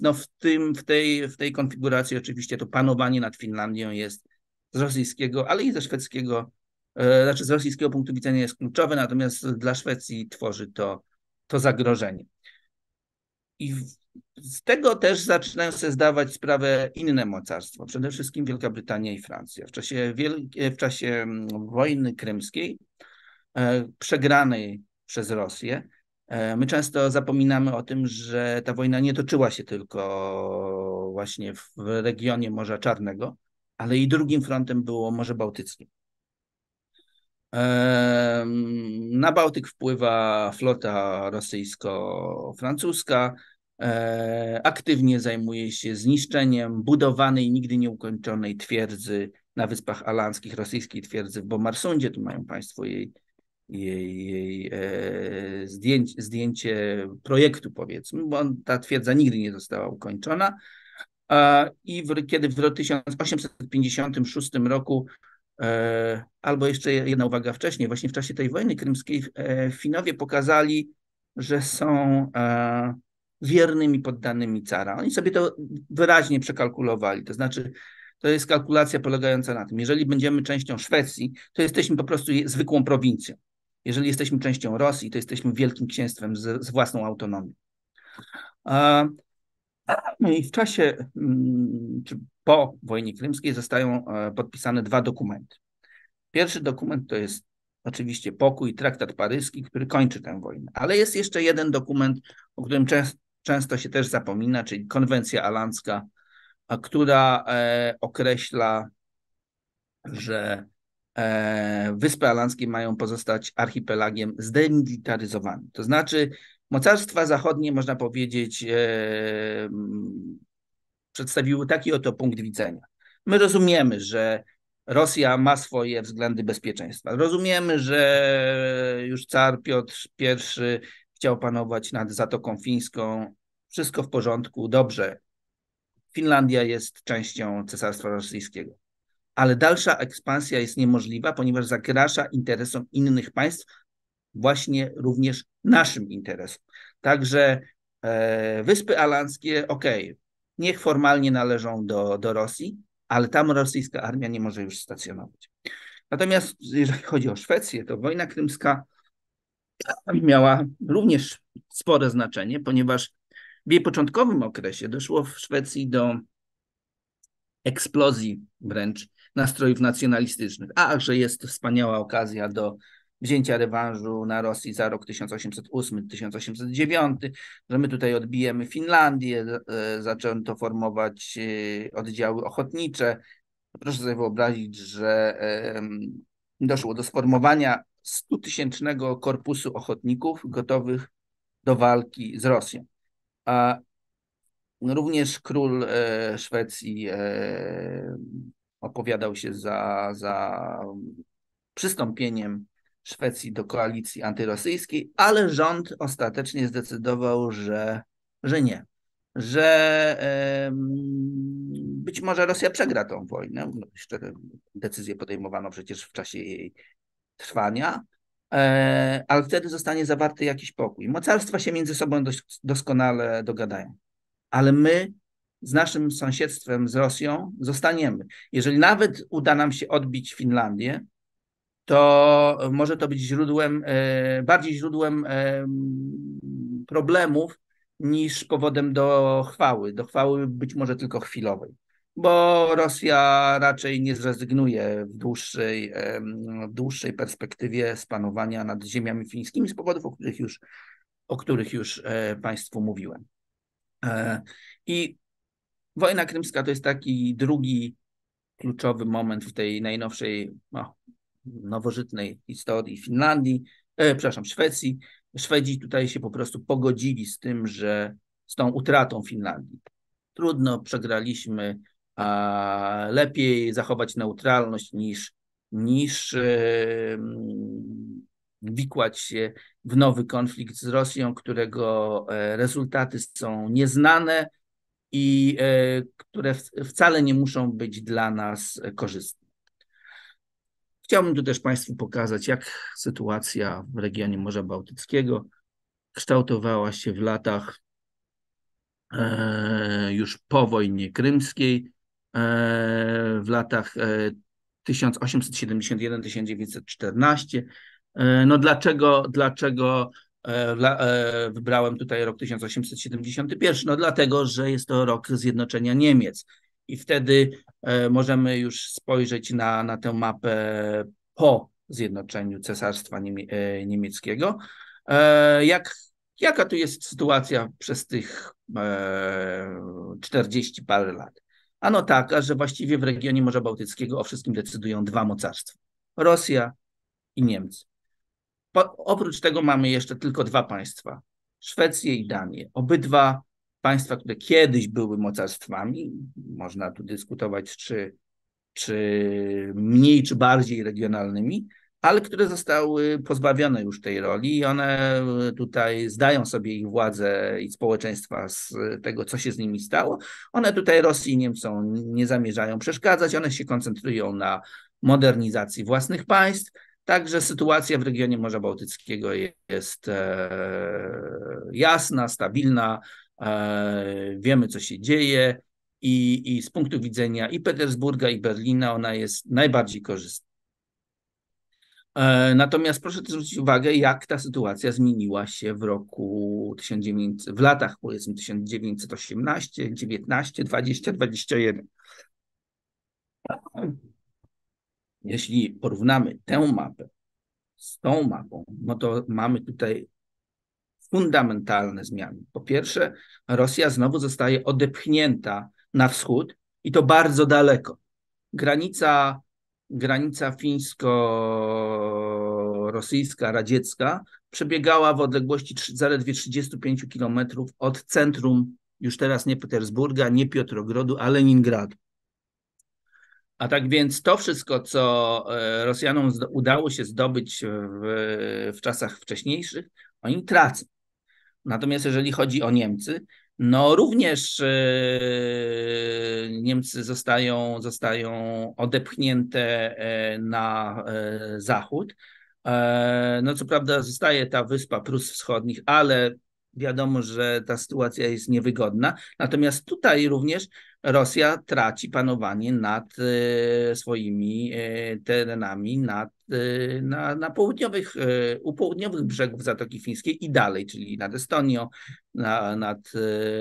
No w, tym, w, tej, w tej konfiguracji oczywiście to panowanie nad Finlandią jest z rosyjskiego, ale i ze szwedzkiego E, znaczy z rosyjskiego punktu widzenia jest kluczowy, natomiast dla Szwecji tworzy to, to zagrożenie. I z tego też zaczynają sobie zdawać sprawę inne mocarstwa, przede wszystkim Wielka Brytania i Francja. W czasie, w czasie mm, wojny krymskiej, e, przegranej przez Rosję, e, my często zapominamy o tym, że ta wojna nie toczyła się tylko właśnie w regionie Morza Czarnego, ale i drugim frontem było Morze Bałtyckie. Na Bałtyk wpływa flota rosyjsko-francuska. E, aktywnie zajmuje się zniszczeniem budowanej, nigdy nieukończonej twierdzy na Wyspach Alanskich, rosyjskiej twierdzy w Bomarsundzie. Tu mają Państwo jej, jej, jej e, zdjęcie, zdjęcie projektu, powiedzmy, bo ta twierdza nigdy nie została ukończona. E, I w, kiedy w 1856 roku E, albo jeszcze jedna uwaga wcześniej, właśnie w czasie tej wojny krymskiej e, Finowie pokazali, że są e, wiernymi poddanymi cara. Oni sobie to wyraźnie przekalkulowali. To znaczy, to jest kalkulacja polegająca na tym, jeżeli będziemy częścią Szwecji, to jesteśmy po prostu zwykłą prowincją. Jeżeli jesteśmy częścią Rosji, to jesteśmy wielkim księstwem z, z własną autonomią. No I w czasie, mm, czy po wojnie krymskiej zostają e, podpisane dwa dokumenty. Pierwszy dokument to jest oczywiście pokój, traktat paryski, który kończy tę wojnę, ale jest jeszcze jeden dokument, o którym często, się też zapomina, czyli konwencja alandzka, która e, określa, że e, Wyspy Alandzkie mają pozostać archipelagiem zdemilitaryzowanym. To znaczy, mocarstwa zachodnie, można powiedzieć, przedstawiły taki oto punkt widzenia. My rozumiemy, że Rosja ma swoje względy bezpieczeństwa. Rozumiemy, że już Czar Piotr I chciał panować nad Zatoką Fińską. Wszystko w porządku, dobrze. Finlandia jest częścią Cesarstwa Rosyjskiego. Ale dalsza ekspansja jest niemożliwa, ponieważ zakrasza interesom innych państw, właśnie również naszym interesom. Także e, Wyspy Alanskie, ok, Niech formalnie należą do, do Rosji, ale tam rosyjska armia nie może już stacjonować. Natomiast jeżeli chodzi o Szwecję, to wojna krymska miała również spore znaczenie, ponieważ w jej początkowym okresie doszło w Szwecji do eksplozji wręcz nastrojów nacjonalistycznych. A, że jest to wspaniała okazja do wzięcia rewanżu na Rosji za rok 1808-1809, że my tutaj odbijemy Finlandię, e, zaczęto formować e, oddziały ochotnicze. Proszę sobie wyobrazić, że doszło do sformowania 100-tysięcznego korpusu ochotników gotowych do walki z Rosją. A również król e, Szwecji opowiadał się za, za przystąpieniem Szwecji do koalicji antyrosyjskiej, ale rząd ostatecznie zdecydował, że, że nie. Że być może Rosja przegra tą wojnę. Jeszcze no, decyzję podejmowano przecież w czasie jej trwania, e, ale wtedy zostanie zawarty jakiś pokój. Mocarstwa się między sobą dość, doskonale dogadają, ale my z naszym sąsiedztwem, z Rosją zostaniemy. Jeżeli nawet uda nam się odbić Finlandię, to może to być źródłem, e, bardziej źródłem e, problemów niż powodem do chwały. Do chwały być może tylko chwilowej, bo Rosja raczej nie zrezygnuje w dłuższej, e, w dłuższej perspektywie z panowania nad ziemiami fińskimi z powodów, o których już, o których już Państwu mówiłem. I wojna krymska to jest taki drugi kluczowy moment w tej najnowszej, no, nowożytnej historii Finlandii, e, przepraszam, Szwecji. Szwedzi tutaj się po prostu pogodzili z tym, że z tą utratą Finlandii. Trudno, przegraliśmy, a lepiej zachować neutralność niż, niż e, wikłać się w nowy konflikt z Rosją, którego e, rezultaty są nieznane i e, które wcale nie muszą być dla nas korzystne. Chciałbym tu też Państwu pokazać, jak sytuacja w regionie Morza Bałtyckiego kształtowała się w latach e, już po wojnie krymskiej, e, w latach 1871-1914. E, no dlaczego, dlaczego wybrałem tutaj rok 1871? No dlatego, że jest to rok zjednoczenia Niemiec i wtedy e, możemy już spojrzeć na, na tę mapę po zjednoczeniu Cesarstwa e, Niemieckiego. E, jak, jaka tu jest sytuacja przez tych 40 parę lat? Ano taka, że właściwie w regionie Morza Bałtyckiego o wszystkim decydują dwa mocarstwa: Rosja i Niemcy. Po, oprócz tego mamy jeszcze tylko dwa państwa: Szwecję i Danię. Obydwa państwa, które kiedyś były mocarstwami, można tu dyskutować, czy, czy mniej, czy bardziej regionalnymi, ale które zostały pozbawione już tej roli i one tutaj zdają sobie ich władzę i społeczeństwa z tego, co się z nimi stało. One tutaj Rosji i Niemcom nie zamierzają przeszkadzać, one się koncentrują na modernizacji własnych państw. Także sytuacja w regionie Morza Bałtyckiego jest e, jasna, stabilna, E, wiemy co się dzieje i, i z punktu widzenia i Petersburga, i Berlina ona jest najbardziej korzystna. E, natomiast proszę też zwrócić uwagę, jak ta sytuacja zmieniła się w roku 1900, w latach powiedzmy 1918, 19, 20, 21. Jeśli porównamy tę mapę z tą mapą, no to mamy tutaj fundamentalne zmiany. Po pierwsze, Rosja znowu zostaje odepchnięta na wschód i to bardzo daleko. Granica, granica fińsko-rosyjska, radziecka przebiegała w odległości zaledwie 35 kilometrów od centrum już teraz nie Petersburga, nie Piotrogrodu, a Leningradu. A tak więc to wszystko, co e, Rosjanom udało się zdobyć w, w czasach wcześniejszych, oni tracą. Natomiast jeżeli chodzi o Niemcy, no również e, Niemcy zostają, zostają odepchnięte e, na e, zachód. No co prawda zostaje ta wyspa Prus Wschodnich, ale wiadomo, że ta sytuacja jest niewygodna. Natomiast tutaj również Rosja traci panowanie nad swoimi terenami, nad Y, na, na południowych, y, u południowych brzegów Zatoki Fińskiej i dalej, czyli nad Estonią, na, nad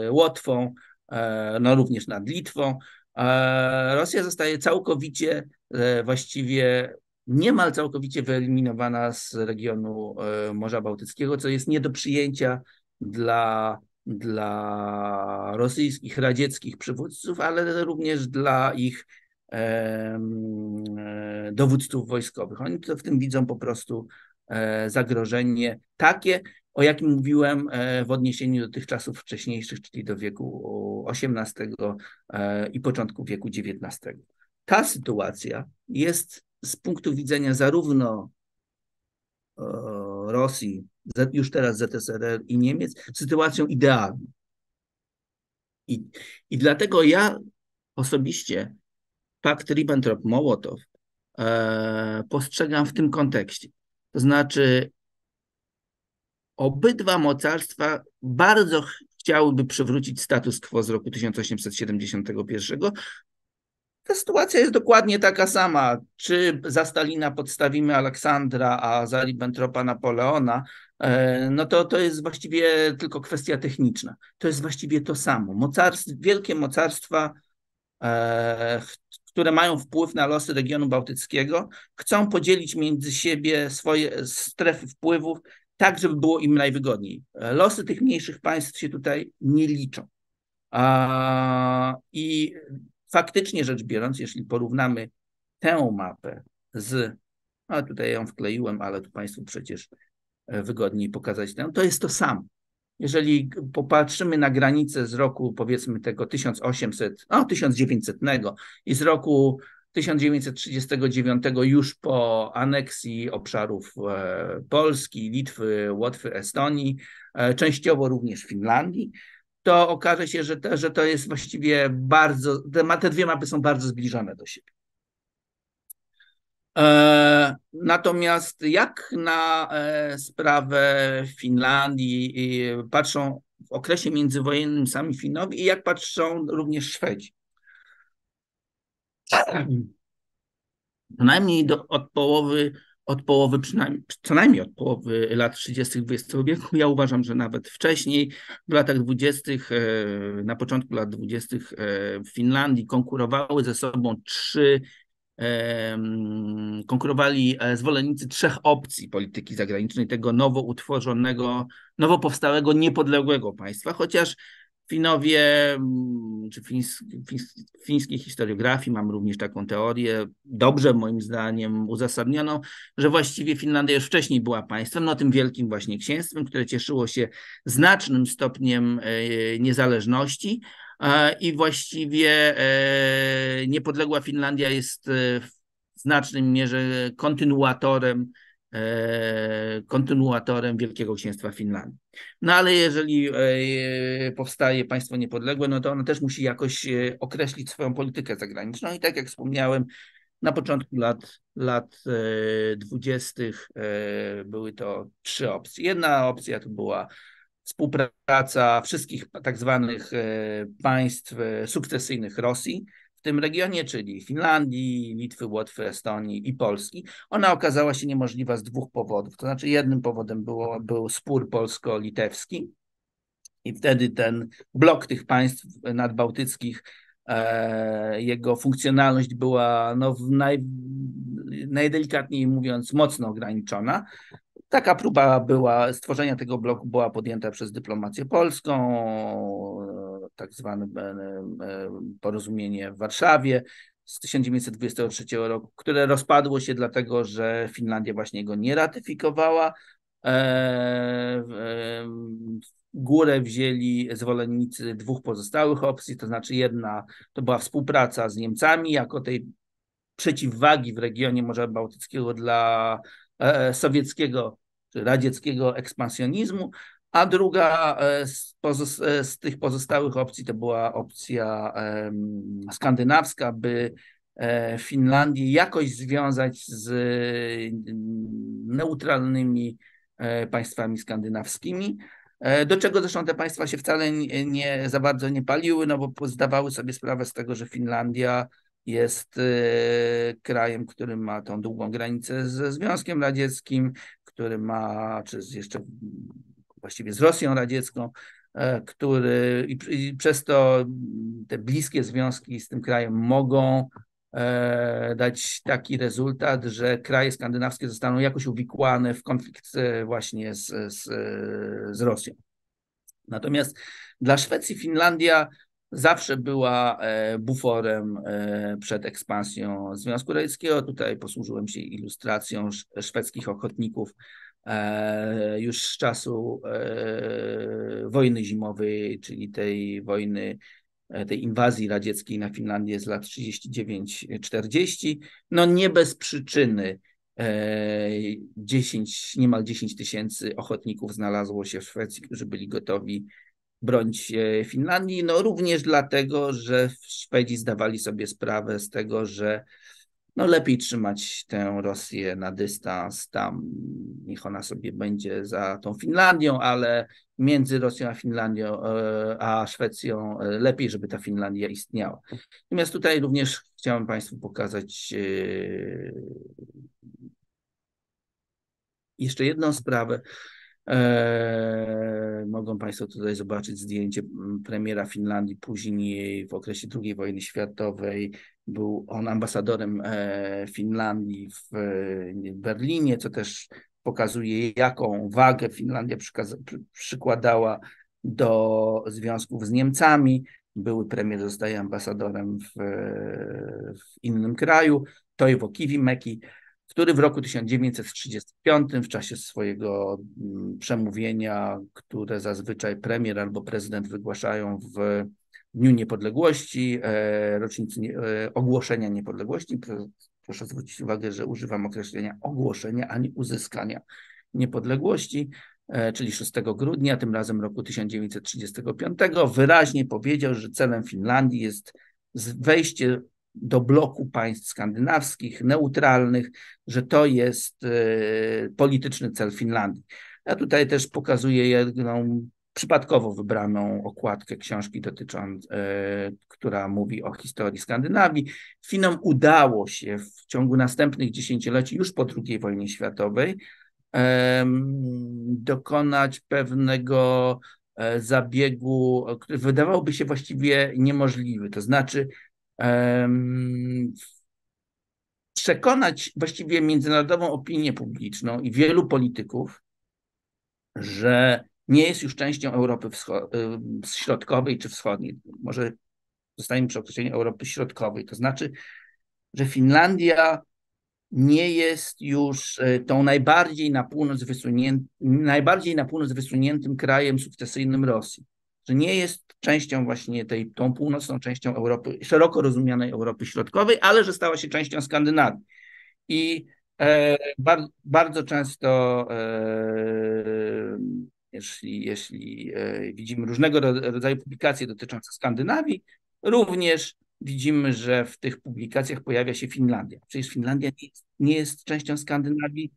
y, Łotwą, e, no również nad Litwą. E, Rosja zostaje całkowicie, e, właściwie niemal całkowicie wyeliminowana z regionu Morza Bałtyckiego, co jest nie do przyjęcia dla, dla rosyjskich, radzieckich przywódców, ale również dla ich E, dowódców wojskowych. Oni to w tym widzą po prostu e, zagrożenie takie, o jakim mówiłem e, w odniesieniu do tych czasów wcześniejszych, czyli do wieku XVIII i początku wieku XIX. Ta sytuacja jest z punktu widzenia zarówno Rosji, już teraz ZSRR i Niemiec, sytuacją idealną. I, I dlatego ja osobiście pakt Ribbentrop-Mołotow e, postrzegam w tym kontekście. To znaczy, obydwa mocarstwa bardzo chciałyby przywrócić status quo z roku 1871. Ta sytuacja jest dokładnie taka sama. Czy za Stalina podstawimy Aleksandra, a za Ribbentropa Napoleona, e, no to to jest właściwie tylko kwestia techniczna. To jest właściwie to samo. Mocarstw, wielkie mocarstwa e, które mają wpływ na losy regionu bałtyckiego, chcą podzielić między siebie swoje strefy wpływów, tak żeby było im najwygodniej. Losy tych mniejszych państw się tutaj nie liczą. I faktycznie rzecz biorąc, jeśli porównamy tę mapę z, a tutaj ją wkleiłem, ale tu Państwu przecież e, wygodniej pokazać tę, to jest to samo jeżeli popatrzymy na granice z roku powiedzmy tego 1800, no 1900 i z roku 1939 już po aneksji obszarów e, Polski, Litwy, Łotwy, Estonii, e, częściowo również Finlandii, to okaże się, że, te, że to jest właściwie bardzo, te, te dwie mapy są bardzo zbliżone do siebie. E, natomiast jak na e, sprawę Finlandii patrzą w okresie międzywojennym sami Finowie i jak patrzą również Szwedzi? Co najmniej do, od połowy, od połowy przynajmniej, co najmniej od połowy lat 30. XX wieku, ja uważam, że nawet wcześniej, w latach 20., e, na początku lat 20. w Finlandii konkurowały ze sobą trzy konkurowali e, zwolennicy trzech opcji polityki zagranicznej tego nowo utworzonego, nowo powstałego, niepodległego państwa, chociaż Finowie, mm, czy fińs, fińskiej historiografii, mam również taką teorię, dobrze moim zdaniem uzasadniono, że właściwie Finlandia już wcześniej była państwem, no tym wielkim właśnie księstwem, które cieszyło się znacznym stopniem e, niezależności, i właściwie e, niepodległa Finlandia jest e, w znacznym mierze kontynuatorem e, kontynuatorem Wielkiego Księstwa Finlandii. No ale jeżeli powstaje państwo niepodległe, no to ono też musi jakoś określić swoją politykę zagraniczną i tak jak wspomniałem, na początku lat, lat 20. były to trzy opcje. Jedna opcja to była współpraca wszystkich tak zwanych e, państw e, sukcesyjnych Rosji w tym regionie, czyli Finlandii, Litwy, Łotwy, Estonii i Polski. Ona okazała się niemożliwa z dwóch powodów. To znaczy, jednym powodem było, był spór polsko-litewski, i wtedy ten blok tych państw nadbałtyckich, e, jego funkcjonalność była no, naj, najdelikatniej mówiąc mocno ograniczona. Taka próba była, stworzenia tego bloku była podjęta przez dyplomację polską, tak zwane e, e, porozumienie w Warszawie z 1923 roku, które rozpadło się dlatego, że Finlandia właśnie go nie ratyfikowała. E, górę wzięli zwolennicy dwóch pozostałych opcji, to znaczy jedna to była współpraca z Niemcami jako tej przeciwwagi w regionie Morza Bałtyckiego dla sowieckiego radzieckiego ekspansjonizmu, a druga e, z, e, z tych pozostałych opcji to była opcja skandynawska, by e, Finlandię jakoś związać z neutralnymi państwami skandynawskimi. Do czego zresztą te państwa się wcale nie, nie, za bardzo nie paliły, no bo zdawały sobie sprawę z tego, że Finlandia jest e, krajem, który ma tą długą granicę ze Związkiem Radzieckim, który ma, czy jeszcze właściwie z Rosją Radziecką, e, który i, przez to te bliskie związki z tym krajem mogą e, dać taki rezultat, że kraje skandynawskie zostaną jakoś uwikłane w konflikt właśnie z, z, z Rosją. Natomiast dla Szwecji Finlandia zawsze była e, buforem e, przed ekspansją Związku Radzieckiego. Tutaj posłużyłem się ilustracją szwedzkich ochotników e, już z czasu wojny zimowej, czyli tej wojny, tej inwazji radzieckiej na Finlandię z lat 39-40. No nie bez przyczyny 10, niemal 10 tysięcy ochotników znalazło się w Szwecji, którzy byli gotowi bronić e, Finlandii, no również dlatego, że Szwedzi zdawali sobie sprawę z tego, że no lepiej trzymać tę Rosję na dystans, tam niech ona sobie będzie za tą Finlandią, ale między Rosją a Finlandią, e, a Szwecją e, lepiej, żeby ta Finlandia istniała. Natomiast tutaj również chciałem Państwu pokazać jeszcze jedną sprawę, Eee, mogą Państwo tutaj zobaczyć zdjęcie mm, premiera Finlandii. Później w okresie II wojny światowej był on ambasadorem e, Finlandii w e, Berlinie, co też pokazuje, jaką wagę Finlandia przykładała do związków z Niemcami. Były premier zostaje ambasadorem w, e, w innym kraju. To i Meki który w roku 1935 w czasie swojego mm, przemówienia, które zazwyczaj premier albo prezydent wygłaszają w Dniu Niepodległości, e, rocznicy e, ogłoszenia niepodległości, proszę zwrócić uwagę, że używam określenia ogłoszenia, ani uzyskania niepodległości, e, czyli 6 grudnia, tym razem roku 1935, wyraźnie powiedział, że celem Finlandii jest wejście do bloku państw skandynawskich, neutralnych, że to jest e, polityczny cel Finlandii. Ja tutaj też pokazuję jedną przypadkowo wybraną okładkę książki dotyczącą, e, która mówi o historii Skandynawii. Finom udało się w ciągu następnych dziesięcioleci, już po II wojnie światowej, dokonać pewnego e, zabiegu, który wydawałoby się właściwie niemożliwy. To znaczy przekonać właściwie międzynarodową opinię publiczną i wielu polityków, że nie jest już częścią Europy Środkowej czy Wschodniej. Może zostaniemy przy określeniu Europy Środkowej. To znaczy, że Finlandia nie jest już e, tą najbardziej na północ, wysunięty, najbardziej na północ wysuniętym krajem sukcesyjnym Rosji że nie jest częścią właśnie tej, tą północną częścią Europy, szeroko rozumianej Europy Środkowej, ale że stała się częścią Skandynawii. I e, bar, bardzo często, e, jeśli, jeśli e, widzimy różnego rodzaju publikacje dotyczące Skandynawii, również widzimy, że w tych publikacjach pojawia się Finlandia. Przecież Finlandia nie jest, nie jest częścią Skandynawii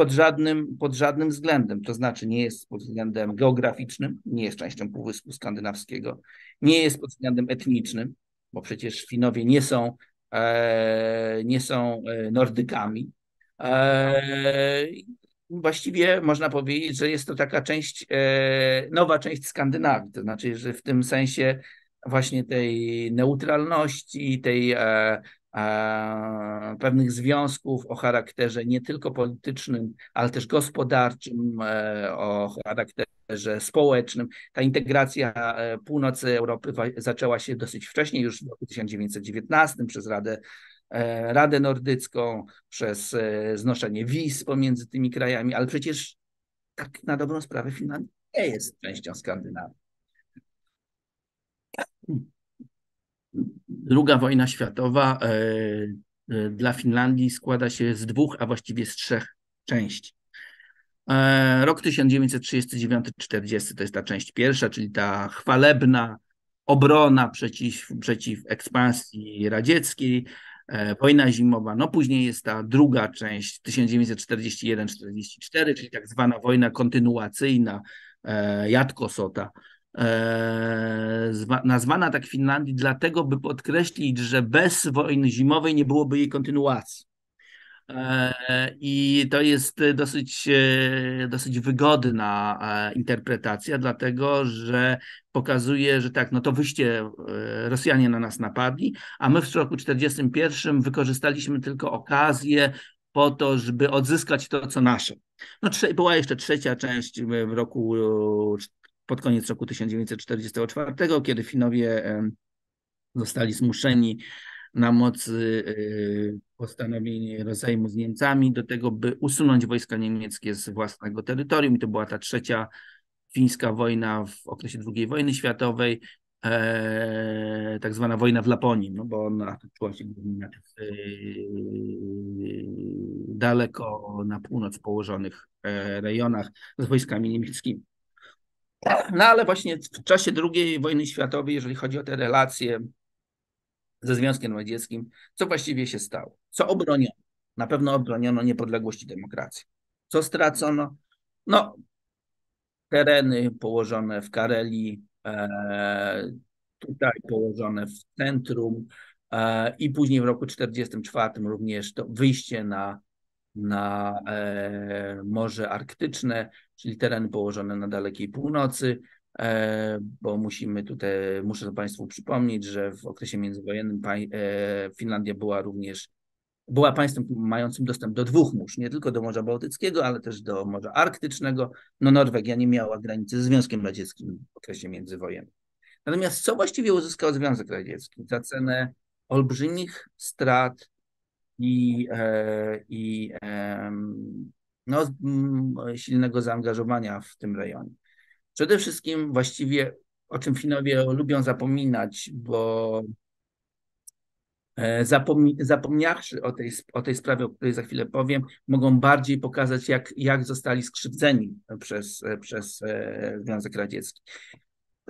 pod żadnym, pod żadnym względem. To znaczy nie jest pod względem geograficznym, nie jest częścią Półwyspu Skandynawskiego, nie jest pod względem etnicznym, bo przecież Finowie nie są, e, nie są e, Nordykami. E, właściwie można powiedzieć, że jest to taka część, e, nowa część Skandynawii. To znaczy, że w tym sensie właśnie tej neutralności, tej e, E, pewnych związków o charakterze nie tylko politycznym, ale też gospodarczym, e, o charakterze społecznym. Ta integracja e, północy Europy zaczęła się dosyć wcześnie, już w roku 1919 przez Radę Radę Nordycką, przez znoszenie wiz pomiędzy tymi krajami, ale przecież tak na dobrą sprawę Finlandia nie jest częścią Skandynawii. Druga wojna światowa e, e, dla Finlandii składa się z dwóch, a właściwie z trzech części. E, rok 1939-40 to jest ta część pierwsza, czyli ta chwalebna obrona przeciw, przeciw ekspansji radzieckiej, wojna zimowa. No później jest ta druga część 1941-44, czyli tak zwana wojna kontynuacyjna Jadko-Sota. E, nazwana tak Finlandii, dlatego by podkreślić, że bez wojny zimowej nie byłoby jej kontynuacji. E, I to jest dosyć, e, dosyć wygodna interpretacja, dlatego że pokazuje, że tak, no to wyście Rosjanie na nas napadli, a my w roku 1941 wykorzystaliśmy tylko okazję po to, żeby odzyskać to, co nasze. No, była jeszcze trzecia część w roku pod koniec roku 1944, kiedy Finowie zostali zmuszeni na mocy y, postanowień rozejmu z Niemcami do tego, by usunąć wojska niemieckie z własnego terytorium. I to była ta trzecia fińska wojna w okresie II wojny światowej, e, tak zwana wojna w Laponii, no bo ona toczyła się e, daleko na północ położonych e, rejonach z wojskami niemieckimi. Tak, no ale właśnie w czasie II wojny światowej, jeżeli chodzi o te relacje ze Związkiem Radzieckim, co właściwie się stało? Co obroniono? Na pewno obroniono niepodległość i demokrację. Co stracono? No, tereny położone w Karelii, e, tutaj położone w centrum e, i później w roku 1944 również to wyjście na, na e, Morze Arktyczne, czyli tereny położone na dalekiej północy, e, bo musimy tutaj, muszę Państwu przypomnieć, że w okresie międzywojennym e, Finlandia była również była państwem mającym dostęp do dwóch mórz, nie tylko do Morza Bałtyckiego, ale też do Morza Arktycznego. No Norwegia nie miała granicy z Związkiem Radzieckim w okresie międzywojennym. Natomiast co właściwie uzyskał Związek Radziecki? Za cenę olbrzymich strat i, e, i, no, mm, silnego zaangażowania w tym rejonie. Przede wszystkim właściwie, o czym Finowie lubią zapominać, bo e, zapomni, zapomniawszy o tej, o tej sprawie, o której za chwilę powiem, mogą bardziej pokazać, jak, jak zostali skrzywdzeni przez, e, przez e, Związek Radziecki.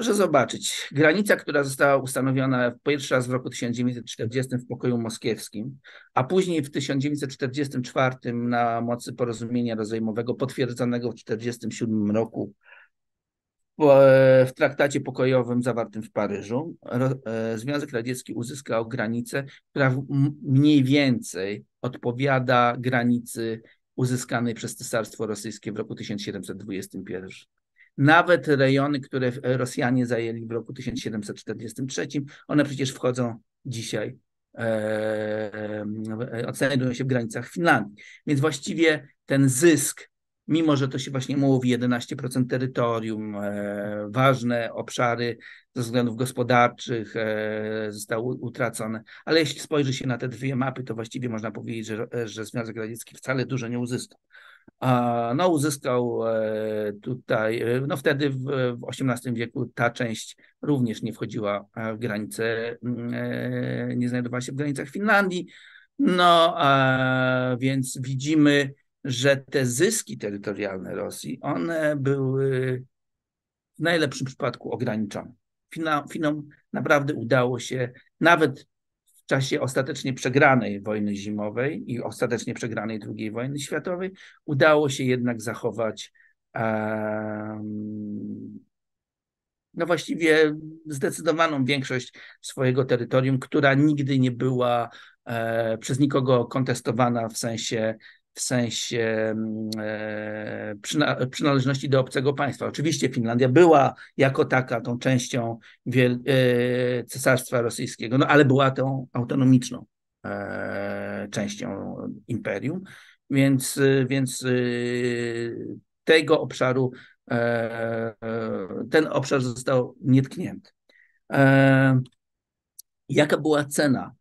Proszę zobaczyć, granica, która została ustanowiona pierwszy raz w roku 1940 w pokoju moskiewskim, a później w 1944 na mocy porozumienia rozejmowego potwierdzonego w 1947 roku e, w traktacie pokojowym zawartym w Paryżu, e, Związek Radziecki uzyskał granicę, która mniej więcej odpowiada granicy uzyskanej przez Cesarstwo Rosyjskie w roku 1721 nawet rejony, które Rosjanie zajęli w roku 1743, one przecież wchodzą dzisiaj, e, znajdują się w granicach Finlandii. Więc właściwie ten zysk, mimo że to się właśnie mówi, 11% terytorium, e, ważne obszary ze względów gospodarczych e, zostały utracone, ale jeśli spojrzy się na te dwie mapy, to właściwie można powiedzieć, że, e, że Związek Radziecki wcale dużo nie uzyskał. No, uzyskał e, tutaj, e, no wtedy w, w XVIII wieku ta część również nie wchodziła e, w granice, mm, nie znajdowała się w granicach Finlandii. No, więc widzimy, że te zyski terytorialne Rosji, one były w najlepszym przypadku ograniczone. Finom, Finom naprawdę udało się nawet czasie ostatecznie przegranej wojny zimowej i ostatecznie przegranej II wojny światowej udało się jednak zachować um, no właściwie zdecydowaną większość swojego terytorium, która nigdy nie była e, przez nikogo kontestowana w sensie w sensie mm, e, przyna przynależności do obcego państwa. Oczywiście Finlandia była jako taka tą częścią e, Cesarstwa Rosyjskiego, no ale była tą autonomiczną e, częścią imperium, więc, więc tego obszaru, ten obszar został nietknięty. Jaka była cena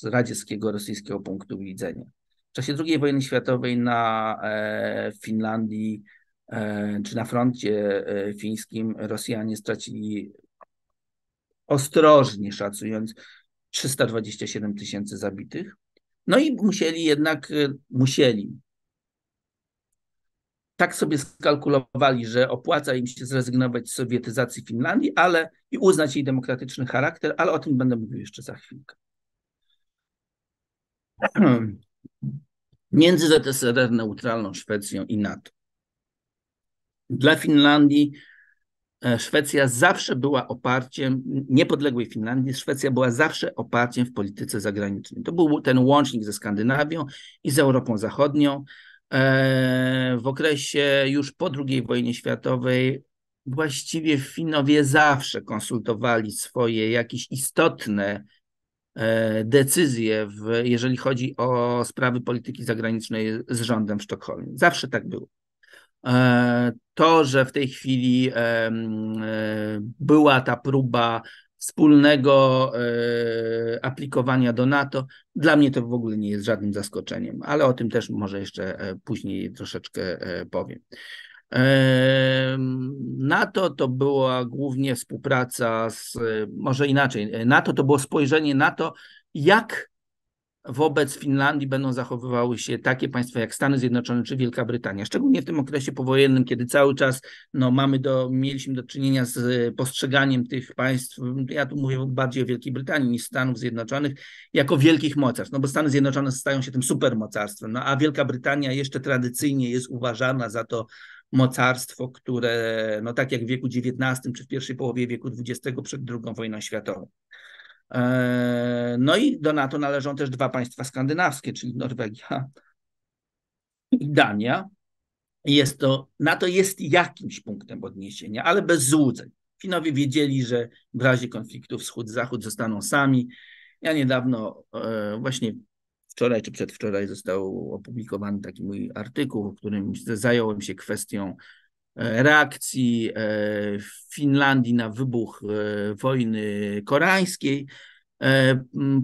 z radzieckiego, rosyjskiego punktu widzenia. W czasie II wojny światowej na e, Finlandii e, czy na froncie e, fińskim Rosjanie stracili ostrożnie szacując 327 tysięcy zabitych. No i musieli jednak, musieli. Tak sobie skalkulowali, że opłaca im się zrezygnować z sowietyzacji Finlandii, ale i uznać jej demokratyczny charakter, ale o tym będę mówił jeszcze za chwilkę. między ZSRR neutralną Szwecją i NATO. Dla Finlandii e, Szwecja zawsze była oparciem, niepodległej Finlandii, Szwecja była zawsze oparciem w polityce zagranicznej. To był ten łącznik ze Skandynawią i z Europą Zachodnią. E, w okresie już po II wojnie światowej właściwie Finowie zawsze konsultowali swoje jakieś istotne E, decyzje, w, jeżeli chodzi o sprawy polityki zagranicznej z rządem w Sztokholmie. Zawsze tak było. E, to, że w tej chwili e, była ta próba wspólnego aplikowania do NATO, dla mnie to w ogóle nie jest żadnym zaskoczeniem, ale o tym też może jeszcze później troszeczkę powiem. NATO to była głównie współpraca z, może inaczej, NATO to było spojrzenie na to, jak wobec Finlandii będą zachowywały się takie państwa jak Stany Zjednoczone czy Wielka Brytania, szczególnie w tym okresie powojennym, kiedy cały czas no, mamy do, mieliśmy do czynienia z postrzeganiem tych państw, ja tu mówię bardziej o Wielkiej Brytanii niż Stanów Zjednoczonych, jako wielkich mocarstw, no bo Stany Zjednoczone stają się tym supermocarstwem, no a Wielka Brytania jeszcze tradycyjnie jest uważana za to mocarstwo, które, no tak jak w wieku XIX czy w pierwszej połowie wieku XX przed II wojną światową. E, no i do NATO należą też dwa państwa skandynawskie, czyli Norwegia i Dania. Jest to, NATO jest jakimś punktem odniesienia, ale bez złudzeń. Finowie wiedzieli, że w razie konfliktów wschód-zachód zostaną sami. Ja niedawno e, właśnie wczoraj czy przedwczoraj został opublikowany taki mój artykuł, w którym zająłem się kwestią e, reakcji e, Finlandii na wybuch e, wojny koreańskiej,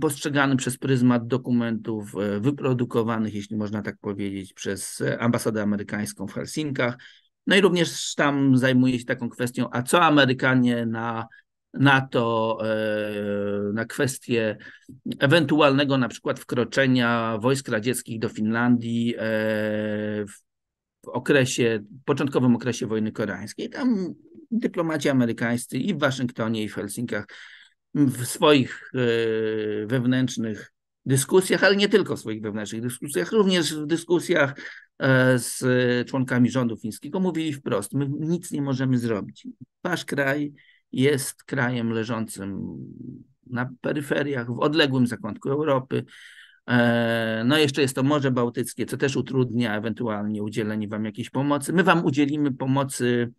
postrzegany przez pryzmat dokumentów wyprodukowanych, jeśli można tak powiedzieć, przez ambasadę amerykańską w Helsinkach. No i również tam zajmuje się taką kwestią, a co Amerykanie na NATO, na e, kwestię ewentualnego na przykład wkroczenia wojsk radzieckich do Finlandii e, w okresie, początkowym okresie wojny koreańskiej. Tam dyplomaci amerykańscy i w Waszyngtonie, i w Helsinkach w swoich e, wewnętrznych dyskusjach, ale nie tylko w swoich wewnętrznych dyskusjach, również w dyskusjach z członkami rządu fińskiego mówili wprost: My nic nie możemy zrobić. Wasz kraj jest krajem leżącym na peryferiach, w odległym zakątku Europy. E, no, jeszcze jest to Morze Bałtyckie, co też utrudnia ewentualnie udzielenie Wam jakiejś pomocy. My Wam udzielimy pomocy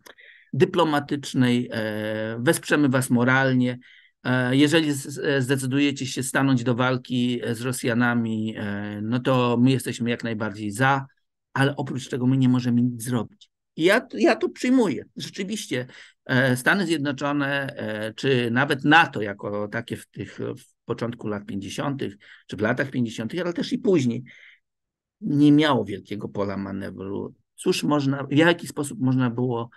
dyplomatycznej, e, wesprzemy Was moralnie. E, jeżeli zdecydujecie się stanąć do walki z Rosjanami, no to my jesteśmy jak najbardziej za, ale oprócz tego my nie możemy nic zrobić. I ja, ja to przyjmuję. Rzeczywiście e, Stany Zjednoczone, e, czy nawet NATO jako takie w tych w początku lat 50., czy w latach 50., ale też i później, nie miało wielkiego pola manewru. Cóż można, w jaki sposób można było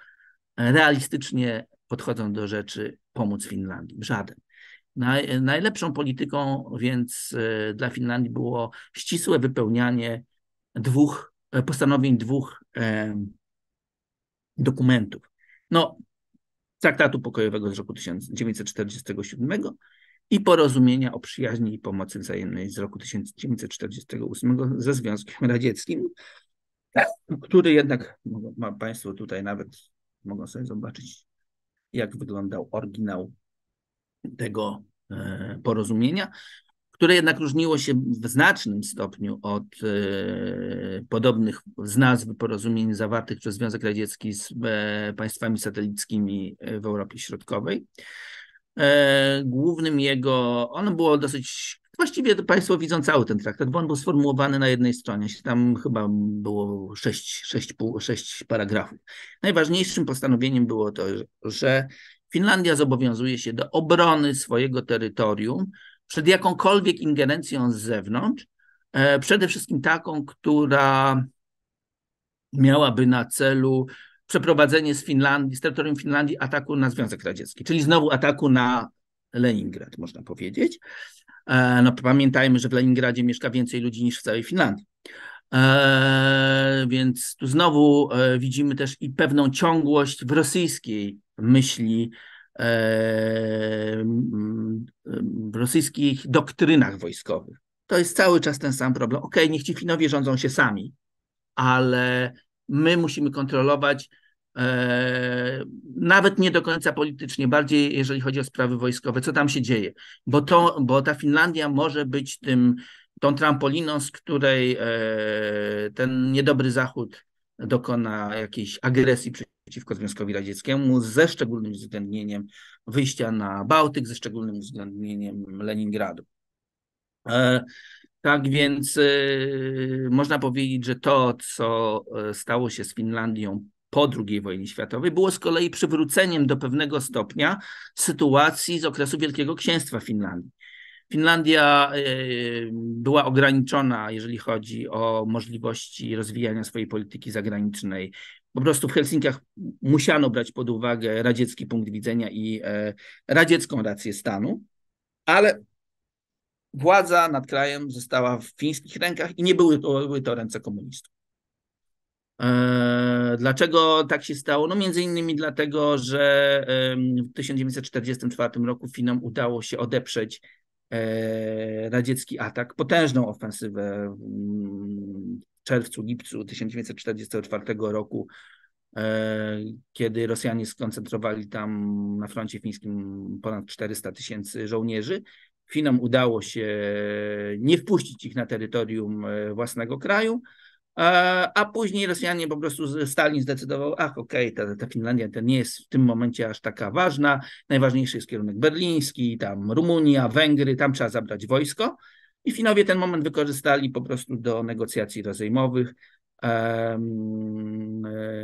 e, realistycznie podchodząc do rzeczy pomóc Finlandii? Żaden. Naj, najlepszą polityką więc dla Finlandii było ścisłe wypełnianie dwóch postanowień dwóch dokumentów. No, traktatu pokojowego z roku 1947 i porozumienia o przyjaźni i pomocy wzajemnej z roku 1948 ze Związkiem Radzieckim, który jednak, ma Państwo tutaj nawet, mogą sobie zobaczyć, jak wyglądał oryginał tego e, porozumienia które jednak różniło się w znacznym stopniu od y, podobnych z nazwy porozumień zawartych przez Związek Radziecki z e, państwami satelickimi e, w Europie Środkowej. głównym jego, ono było dosyć właściwie Państwo widzą cały ten tak? traktat, bo on był sformułowany na jednej stronie. Tam chyba było sześć, sześć, sześć paragrafów. Najważniejszym postanowieniem było to, że Finlandia zobowiązuje się do obrony swojego terytorium przed jakąkolwiek ingerencją z zewnątrz, e, przede wszystkim taką, która miałaby na celu przeprowadzenie z Finlandii, z terytorium Finlandii ataku na Związek Radziecki, czyli znowu ataku na Leningrad, można powiedzieć. E, no, pamiętajmy, że w Leningradzie mieszka więcej ludzi niż w całej Finlandii. E, więc tu znowu widzimy też i pewną ciągłość w rosyjskiej myśli rosyjskich doktrynach wojskowych. To jest cały czas ten sam problem. Okej, okay, niech ci Finowie rządzą się sami, ale my musimy kontrolować e, nawet nie do końca politycznie, bardziej jeżeli chodzi o sprawy wojskowe, co tam się dzieje, bo, to, bo ta Finlandia może być tym, tą trampoliną, z której e, ten niedobry Zachód dokona jakiejś agresji przeciwko Związkowi Radzieckiemu, ze szczególnym uwzględnieniem wyjścia na Bałtyk, ze szczególnym uwzględnieniem Leningradu. E, tak więc e, można powiedzieć, że to, co e, stało się z Finlandią po II wojnie światowej, było z kolei przywróceniem do pewnego stopnia sytuacji z okresu Wielkiego Księstwa Finlandii. Finlandia y, była ograniczona, jeżeli chodzi o możliwości rozwijania swojej polityki zagranicznej. Po prostu w Helsinkach musiano brać pod uwagę radziecki punkt widzenia i e, radziecką rację stanu, ale władza nad krajem została w fińskich rękach i nie były to, były to ręce komunistów. E, dlaczego tak się stało? No między innymi dlatego, że w 1944 roku Finom udało się odeprzeć radziecki e, atak, potężną ofensywę w mm, czerwcu, lipcu 1944 roku, e, kiedy Rosjanie skoncentrowali tam na froncie fińskim ponad 400 tysięcy żołnierzy. Finom udało się e, nie wpuścić ich na terytorium własnego kraju, E, a później Rosjanie po prostu, Stalin zdecydował, ach okej, okay, ta, ta Finlandia ta nie jest w tym momencie aż taka ważna, najważniejszy jest kierunek berliński, tam Rumunia, Węgry, tam trzeba zabrać wojsko. I Finowie ten moment wykorzystali po prostu do negocjacji rozejmowych. E,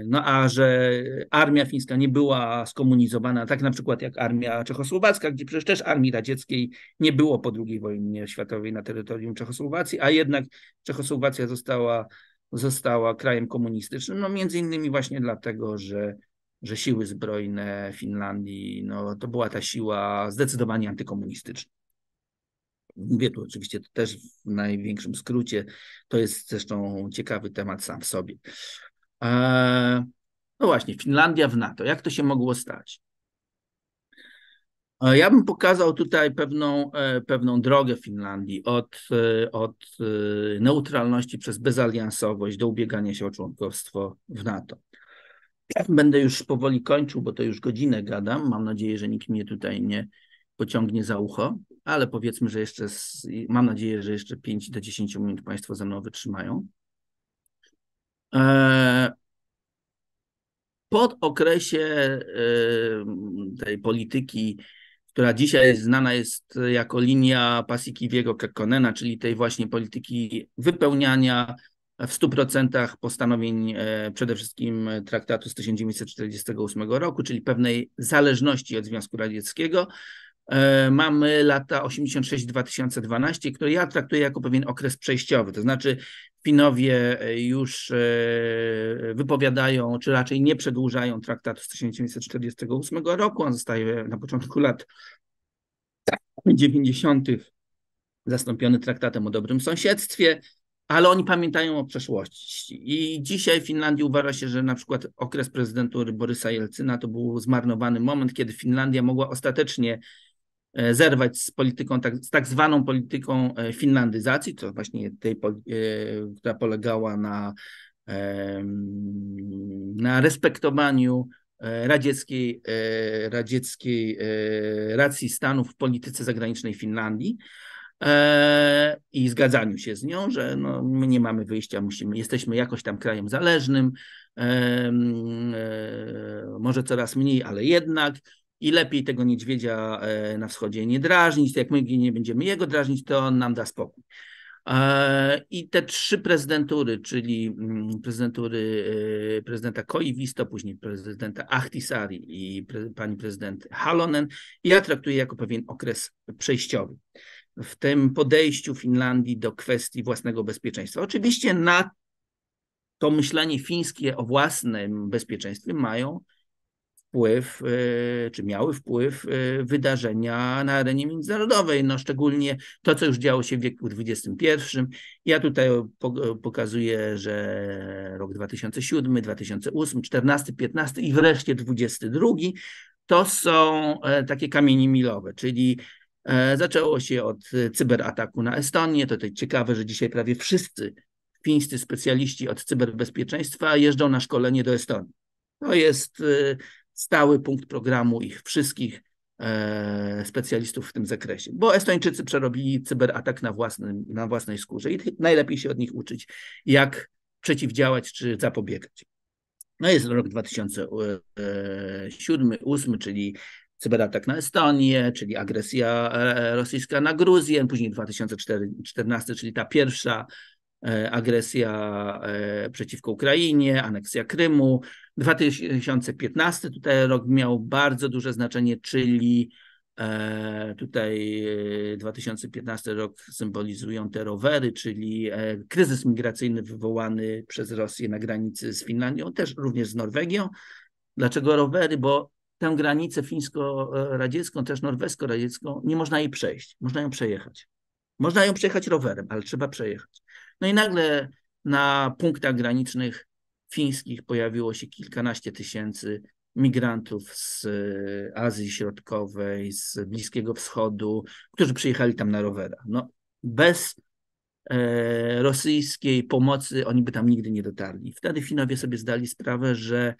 no a że armia fińska nie była skomunizowana, tak na przykład jak armia czechosłowacka, gdzie przecież też armii radzieckiej nie było po II wojnie światowej na terytorium Czechosłowacji, a jednak Czechosłowacja została została krajem komunistycznym, no między innymi właśnie dlatego, że, że siły zbrojne Finlandii, no to była ta siła zdecydowanie antykomunistyczna. Mówię tu oczywiście to też w największym skrócie, to jest zresztą ciekawy temat sam w sobie. Eee, no właśnie, Finlandia w NATO, jak to się mogło stać? E, ja bym pokazał tutaj pewną, e, pewną drogę Finlandii od, e, od neutralności przez bezaliansowość do ubiegania się o członkostwo w NATO. Będę już powoli kończył, bo to już godzinę gadam. Mam nadzieję, że nikt mnie tutaj nie pociągnie za ucho, ale powiedzmy, że jeszcze, z, mam nadzieję, że jeszcze 5 do 10 minut Państwo ze mną wytrzymają. pod okresie tej polityki która dzisiaj jest znana jest jako linia Pasikiwiego Kekkonena, czyli tej właśnie polityki wypełniania w 100% postanowień e, przede wszystkim traktatu z 1948 roku, czyli pewnej zależności od Związku Radzieckiego, E, mamy lata 86-2012, które ja traktuję jako pewien okres przejściowy, to znaczy Finowie e, już e, wypowiadają, czy raczej nie przedłużają traktatu z 1948 roku, on zostaje na początku lat 90. zastąpiony traktatem o dobrym sąsiedztwie, ale oni pamiętają o przeszłości. I dzisiaj w Finlandii uważa się, że na przykład okres prezydentury Borysa Jelcyna to był zmarnowany moment, kiedy Finlandia mogła ostatecznie E, zerwać z polityką, tak, z tak zwaną polityką e, finlandyzacji, to właśnie tej, e, która polegała na, na respektowaniu radzieckiej, radzieckiej racji stanu w polityce zagranicznej Finlandii i zgadzaniu się z nią, że no, my nie mamy wyjścia, musimy, jesteśmy jakoś tam krajem zależnym, może coraz mniej, ale jednak i lepiej tego niedźwiedzia e, na wschodzie nie drażnić. Jak my nie będziemy jego drażnić, to on nam da spokój. E, I te trzy prezydentury, czyli mm, prezydentury e, prezydenta Koiwisto, później prezydenta Ahtisari i pre, pani prezydent Halonen, ja traktuję jako pewien okres przejściowy w tym podejściu Finlandii do kwestii własnego bezpieczeństwa. Oczywiście na to myślenie fińskie o własnym bezpieczeństwie mają wpływ, y, czy miały wpływ y, wydarzenia na arenie międzynarodowej, no szczególnie to, co już działo się w wieku XXI. Ja tutaj pokazuję, że rok 2007, 2008, 14, 15 i wreszcie 22 to są e, takie kamienie milowe, czyli e, zaczęło się od e, cyberataku na Estonię. To tutaj ciekawe, że dzisiaj prawie wszyscy fińscy specjaliści od cyberbezpieczeństwa jeżdżą na szkolenie do Estonii. To jest stały punkt programu ich wszystkich e, specjalistów w tym zakresie, bo Estończycy przerobili cyberatak na, własnym, na własnej skórze i najlepiej się od nich uczyć, jak przeciwdziałać czy zapobiegać. No jest rok 2007, 2008, czyli cyberatak na Estonię, czyli agresja e, rosyjska na Gruzję, później 2014, czyli ta pierwsza E, agresja e, przeciwko Ukrainie, aneksja Krymu. 2015 tutaj rok miał bardzo duże znaczenie, czyli e, tutaj 2015 rok symbolizują te rowery, czyli kryzys migracyjny wywołany przez Rosję na granicy z Finlandią, też również z Norwegią. Dlaczego rowery? Bo tę granicę fińsko-radziecką, też norwesko-radziecką, nie można jej przejść, można ją przejechać. Można ją przejechać rowerem, ale trzeba przejechać. No i nagle na punktach granicznych fińskich pojawiło się kilkanaście tysięcy migrantów z e, Azji Środkowej, z Bliskiego Wschodu, którzy przyjechali tam na rowerach. No, bez e, rosyjskiej pomocy oni by tam nigdy nie dotarli. Wtedy Finowie sobie zdali sprawę, że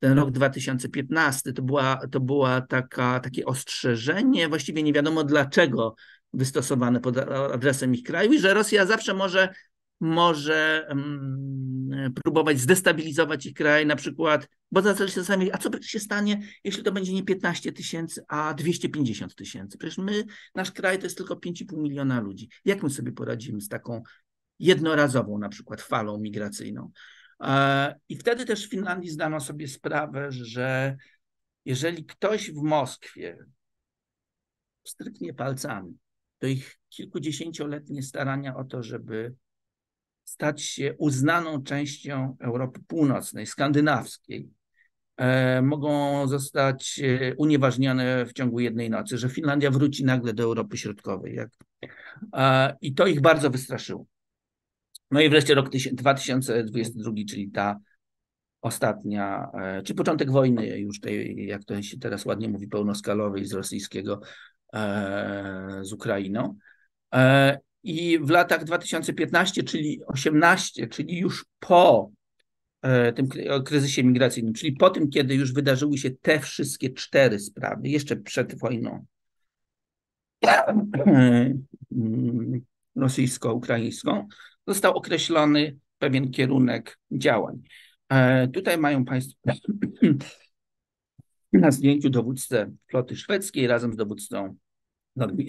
ten rok 2015 to była, to była taka, takie ostrzeżenie, właściwie nie wiadomo dlaczego wystosowane pod adresem ich kraju i że Rosja zawsze może może mm, próbować zdestabilizować ich kraj, na przykład, bo zaczęli się sami, a co się stanie, jeśli to będzie nie 15 tysięcy, a 250 tysięcy? Przecież my, nasz kraj to jest tylko 5,5 miliona ludzi. Jak my sobie poradzimy z taką jednorazową na przykład falą migracyjną? E, I wtedy też w Finlandii zdano sobie sprawę, że jeżeli ktoś w Moskwie stryknie palcami, to ich kilkudziesięcioletnie starania o to, żeby stać się uznaną częścią Europy Północnej, skandynawskiej. E, mogą zostać e, unieważnione w ciągu jednej nocy, że Finlandia wróci nagle do Europy Środkowej. Jak... I to ich bardzo wystraszyło. No i wreszcie rok 2022, czyli ta ostatnia, e, czy początek wojny już tej, jak to się teraz ładnie mówi, pełnoskalowej z rosyjskiego, z Ukrainą i w latach 2015, czyli 18, czyli już po e, tym kryzysie migracyjnym, czyli po tym, kiedy już wydarzyły się te wszystkie cztery sprawy, jeszcze przed wojną e, rosyjsko-ukraińską, został określony pewien kierunek działań. E, tutaj mają Państwo na zdjęciu dowódcę floty szwedzkiej razem z dowódcą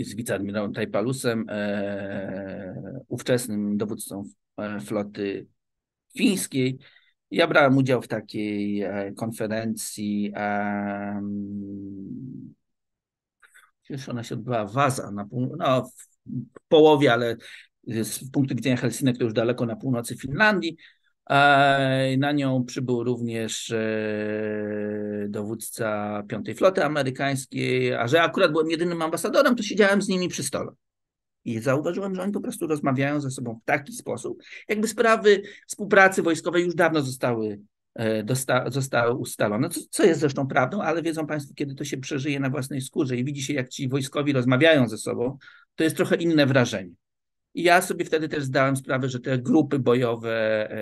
z wiceadmirałem Tajpalusem, e, ówczesnym dowódcą e, floty fińskiej. Ja brałem udział w takiej e, konferencji, e, już ona się odbyła, Waza, na, no, w połowie, ale z punktu widzenia Helsinek to już daleko na północy Finlandii. Na nią przybył również e, dowódca Piątej Floty Amerykańskiej, a że akurat byłem jedynym ambasadorem, to siedziałem z nimi przy stole. I zauważyłem, że oni po prostu rozmawiają ze sobą w taki sposób, jakby sprawy współpracy wojskowej już dawno zostały, e, dosta, zostały ustalone, co, co jest zresztą prawdą, ale wiedzą Państwo, kiedy to się przeżyje na własnej skórze i widzi się, jak ci wojskowi rozmawiają ze sobą, to jest trochę inne wrażenie. I ja sobie wtedy też zdałem sprawę, że te grupy bojowe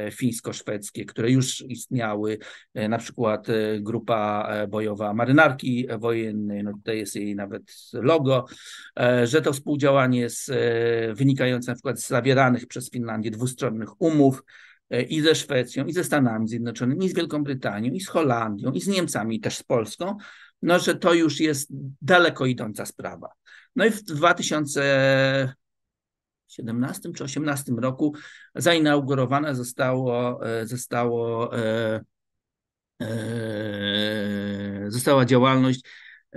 e, fińsko-szwedzkie, które już istniały, e, na przykład e, grupa bojowa marynarki wojennej, no tutaj jest jej nawet logo, że to współdziałanie z, wynikające na przykład z zawieranych przez Finlandię dwustronnych umów, i ze Szwecją, i ze Stanami Zjednoczonymi, i z Wielką Brytanią, i z Holandią, i z Niemcami, i też z Polską, no że to już jest daleko idąca sprawa. No i w 2000, 17 czy 18 roku zainaugurowane zostało, e, zostało, e, e, została działalność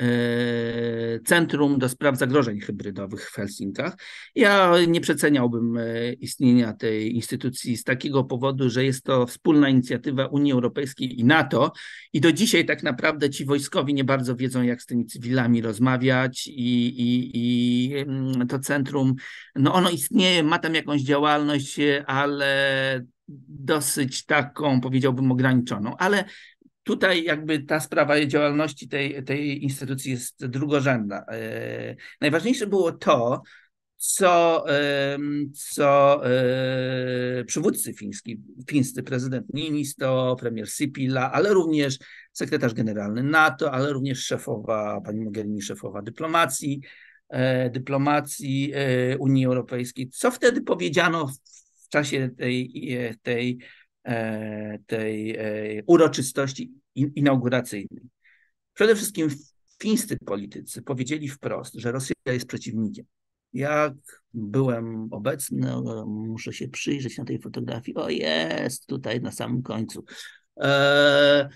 E, centrum do Spraw Zagrożeń Hybrydowych w Helsinkach. Ja nie przeceniałbym e, istnienia tej instytucji z takiego powodu, że jest to wspólna inicjatywa Unii Europejskiej i NATO i do dzisiaj tak naprawdę ci wojskowi nie bardzo wiedzą, jak z tymi cywilami rozmawiać i, i, i mm, to centrum, no ono istnieje, ma tam jakąś działalność, ale dosyć taką, powiedziałbym, ograniczoną, ale tutaj jakby ta sprawa działalności tej, tej instytucji jest drugorzędna. E, najważniejsze było to, co, co e, przywódcy fiński, fińscy prezydent Niinisto, premier Sipila, ale również sekretarz generalny NATO, ale również szefowa, pani Mogherini, szefowa dyplomacji, e, dyplomacji Unii Europejskiej. Co wtedy powiedziano w czasie tej, tej E, tej e, uroczystości inauguracyjnej. Przede wszystkim fińscy politycy powiedzieli wprost, że Rosja jest przeciwnikiem. Jak byłem obecny, muszę się przyjrzeć na tej fotografii. O, jest tutaj na samym końcu. E,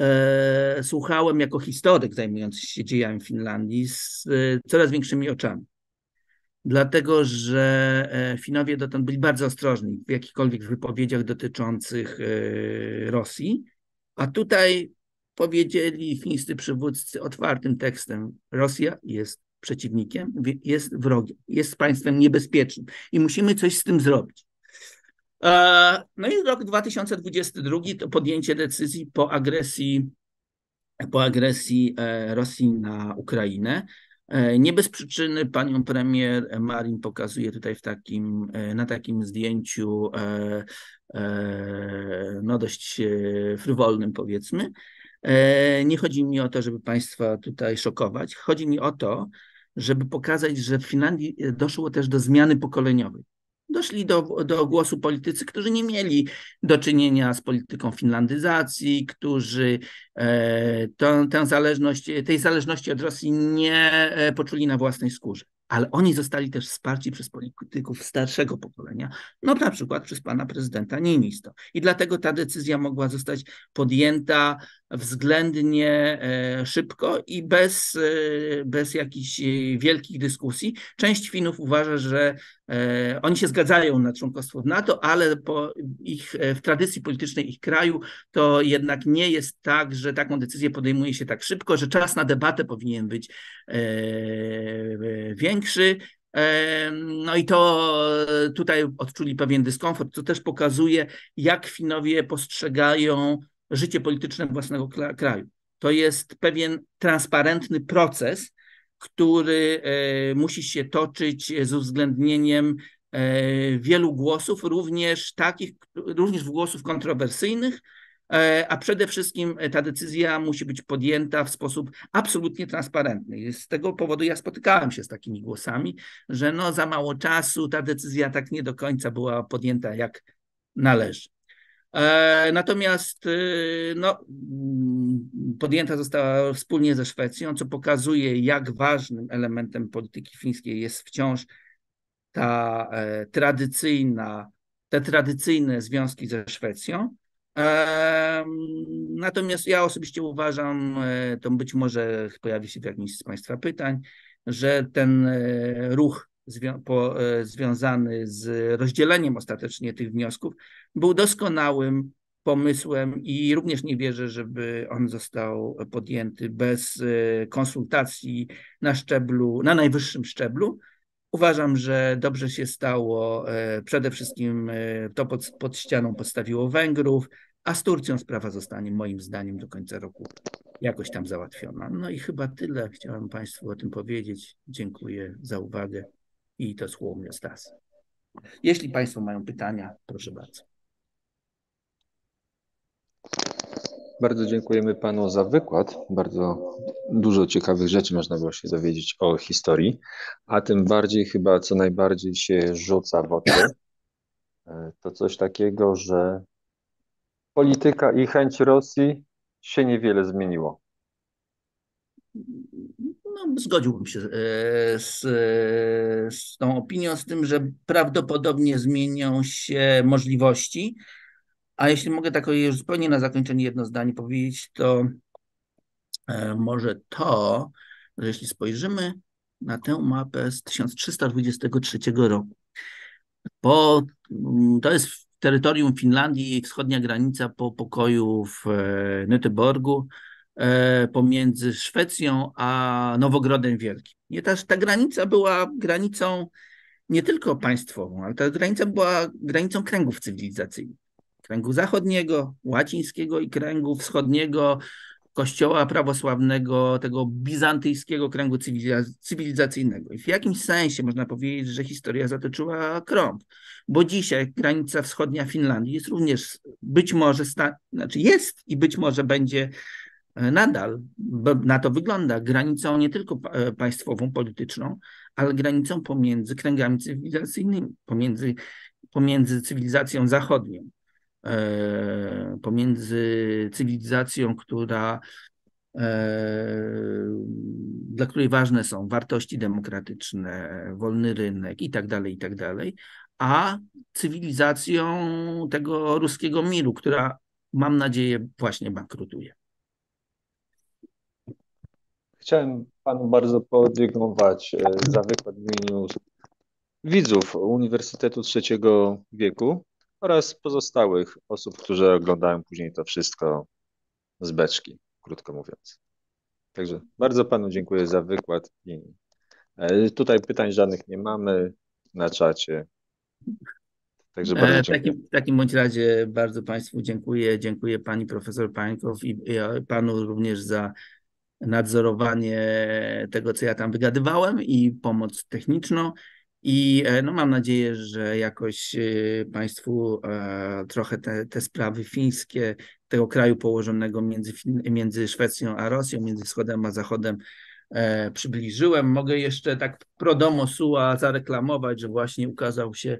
e, słuchałem jako historyk zajmujący się dziejami Finlandii z e, coraz większymi oczami dlatego że e, Finowie dotąd byli bardzo ostrożni w jakichkolwiek wypowiedziach dotyczących e, Rosji, a tutaj powiedzieli fińscy przywódcy otwartym tekstem: Rosja jest przeciwnikiem, jest wrogiem, jest państwem niebezpiecznym i musimy coś z tym zrobić. E, no i rok 2022 to podjęcie decyzji po agresji, po agresji Rosji na Ukrainę. E, nie bez przyczyny panią premier Marin pokazuje tutaj w takim, e, na takim zdjęciu e, no dość frywolnym powiedzmy. Nie chodzi mi o to, żeby państwa tutaj szokować. Chodzi mi o to, żeby pokazać, że w Finlandii doszło też do zmiany pokoleniowej doszli do, do głosu politycy, którzy nie mieli do czynienia z polityką finlandyzacji, którzy e, tę, tę zależność, tej zależności od Rosji nie e, poczuli na własnej skórze. Ale oni zostali też wsparci przez polityków starszego pokolenia, no na przykład przez pana prezydenta Niinisto. I dlatego ta decyzja mogła zostać podjęta względnie e, szybko i bez, e, bez jakichś e, wielkich dyskusji. Część Finów uważa, że oni się zgadzają na członkostwo w NATO, ale po ich, w tradycji politycznej ich kraju to jednak nie jest tak, że taką decyzję podejmuje się tak szybko, że czas na debatę powinien być większy. No i to tutaj odczuli pewien dyskomfort, co też pokazuje, jak Finowie postrzegają życie polityczne własnego kraju. To jest pewien transparentny proces, który e, musi się toczyć z uwzględnieniem e, wielu głosów, również takich, również głosów kontrowersyjnych, e, a przede wszystkim ta decyzja musi być podjęta w sposób absolutnie transparentny. Z tego powodu ja spotykałem się z takimi głosami, że no za mało czasu ta decyzja tak nie do końca była podjęta jak należy. E, natomiast y, no, mm, podjęta została wspólnie ze Szwecją, co pokazuje, jak ważnym elementem polityki fińskiej jest wciąż ta e, tradycyjna, te tradycyjne związki ze Szwecją. E, mm, natomiast ja osobiście uważam, to być może pojawi się w jakimś z Państwa pytań, że ten ruch zwią po, e, związany z rozdzieleniem ostatecznie tych wniosków, był doskonałym pomysłem i również nie wierzę, żeby on został podjęty bez e, konsultacji na szczeblu, na najwyższym szczeblu. Uważam, że dobrze się stało. E, przede wszystkim to pod, pod ścianą postawiło Węgrów, a z Turcją sprawa zostanie moim zdaniem do końca roku jakoś tam załatwiona. No i chyba tyle chciałem Państwu o tym powiedzieć. Dziękuję za uwagę i to słowo jest das. Jeśli Państwo mają pytania, proszę bardzo. Bardzo dziękujemy Panu za wykład. Bardzo dużo ciekawych rzeczy można było się dowiedzieć o historii, a tym bardziej chyba co najbardziej się rzuca w oczy, to coś takiego, że polityka i chęć Rosji się niewiele zmieniło no, zgodziłbym się e, z, e, z tą opinią, z tym, że prawdopodobnie zmienią się możliwości. A jeśli mogę tak już zupełnie na zakończenie jedno zdanie powiedzieć, to e, może to, że jeśli spojrzymy na tę mapę z 1323 roku, po, mm, to jest terytorium Finlandii, wschodnia granica po pokoju w Nytyborgu, E, pomiędzy Szwecją a Nowogrodem Wielkim. Nie, ta, ta granica była granicą nie tylko państwową, ale ta granica była granicą kręgów cywilizacyjnych. Kręgu zachodniego, łacińskiego i kręgu wschodniego, kościoła prawosławnego, tego bizantyjskiego kręgu cywilizacyjnego. I w jakimś sensie można powiedzieć, że historia zatoczyła krąg, bo dzisiaj granica wschodnia Finlandii jest również być może, sta- znaczy jest i być może będzie E, nadal, na to wygląda, granicą nie tylko e, państwową, polityczną, ale granicą pomiędzy kręgami cywilizacyjnymi, pomiędzy, pomiędzy cywilizacją zachodnią, e, pomiędzy cywilizacją, która dla której ważne są wartości demokratyczne, wolny rynek i tak dalej, i tak dalej, a cywilizacją tego ruskiego miru, która mam nadzieję właśnie bankrutuje. Chciałem panu bardzo podziękować e, za wykład w imieniu widzów Uniwersytetu Trzeciego Wieku oraz pozostałych osób, które oglądają później to wszystko z beczki, krótko mówiąc. Także bardzo panu dziękuję za wykład. I e, tutaj pytań żadnych nie mamy na czacie. Także e, bardzo dziękuję. Takim, w takim bądź razie bardzo Państwu dziękuję. Dziękuję Pani Profesor Pańkow i Panu również za nadzorowanie tego, co ja tam wygadywałem i pomoc techniczną. I e, no, mam nadzieję, że jakoś e, Państwu e, trochę te, te sprawy fińskie, tego kraju położonego między, między Szwecją a Rosją, między Wschodem a Zachodem, przybliżyłem. Mogę jeszcze tak pro domo sua zareklamować, że właśnie ukazał się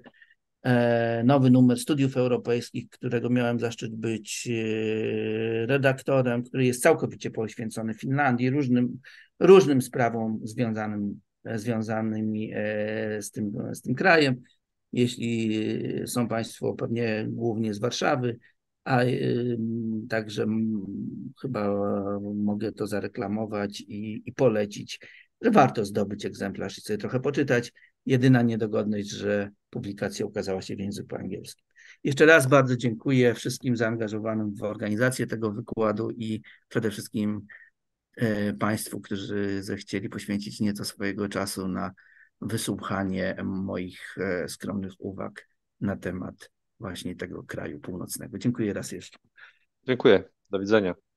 E, nowy numer Studiów Europejskich, którego miałem zaszczyt być e, redaktorem, który jest całkowicie poświęcony Finlandii, różnym, różnym sprawom związanym, związanymi e, z tym, z tym krajem. Jeśli są Państwo pewnie głównie z Warszawy, a także chyba mogę to zareklamować i, i, polecić, że warto zdobyć egzemplarz i sobie trochę poczytać. Jedyna niedogodność, że Publikacja ukazała się w języku angielskim. Jeszcze raz bardzo dziękuję wszystkim zaangażowanym w organizację tego wykładu i przede wszystkim e, Państwu, którzy zechcieli poświęcić nieco swojego czasu na wysłuchanie moich e, skromnych uwag na temat właśnie tego kraju północnego. Dziękuję raz jeszcze. Dziękuję. Do widzenia.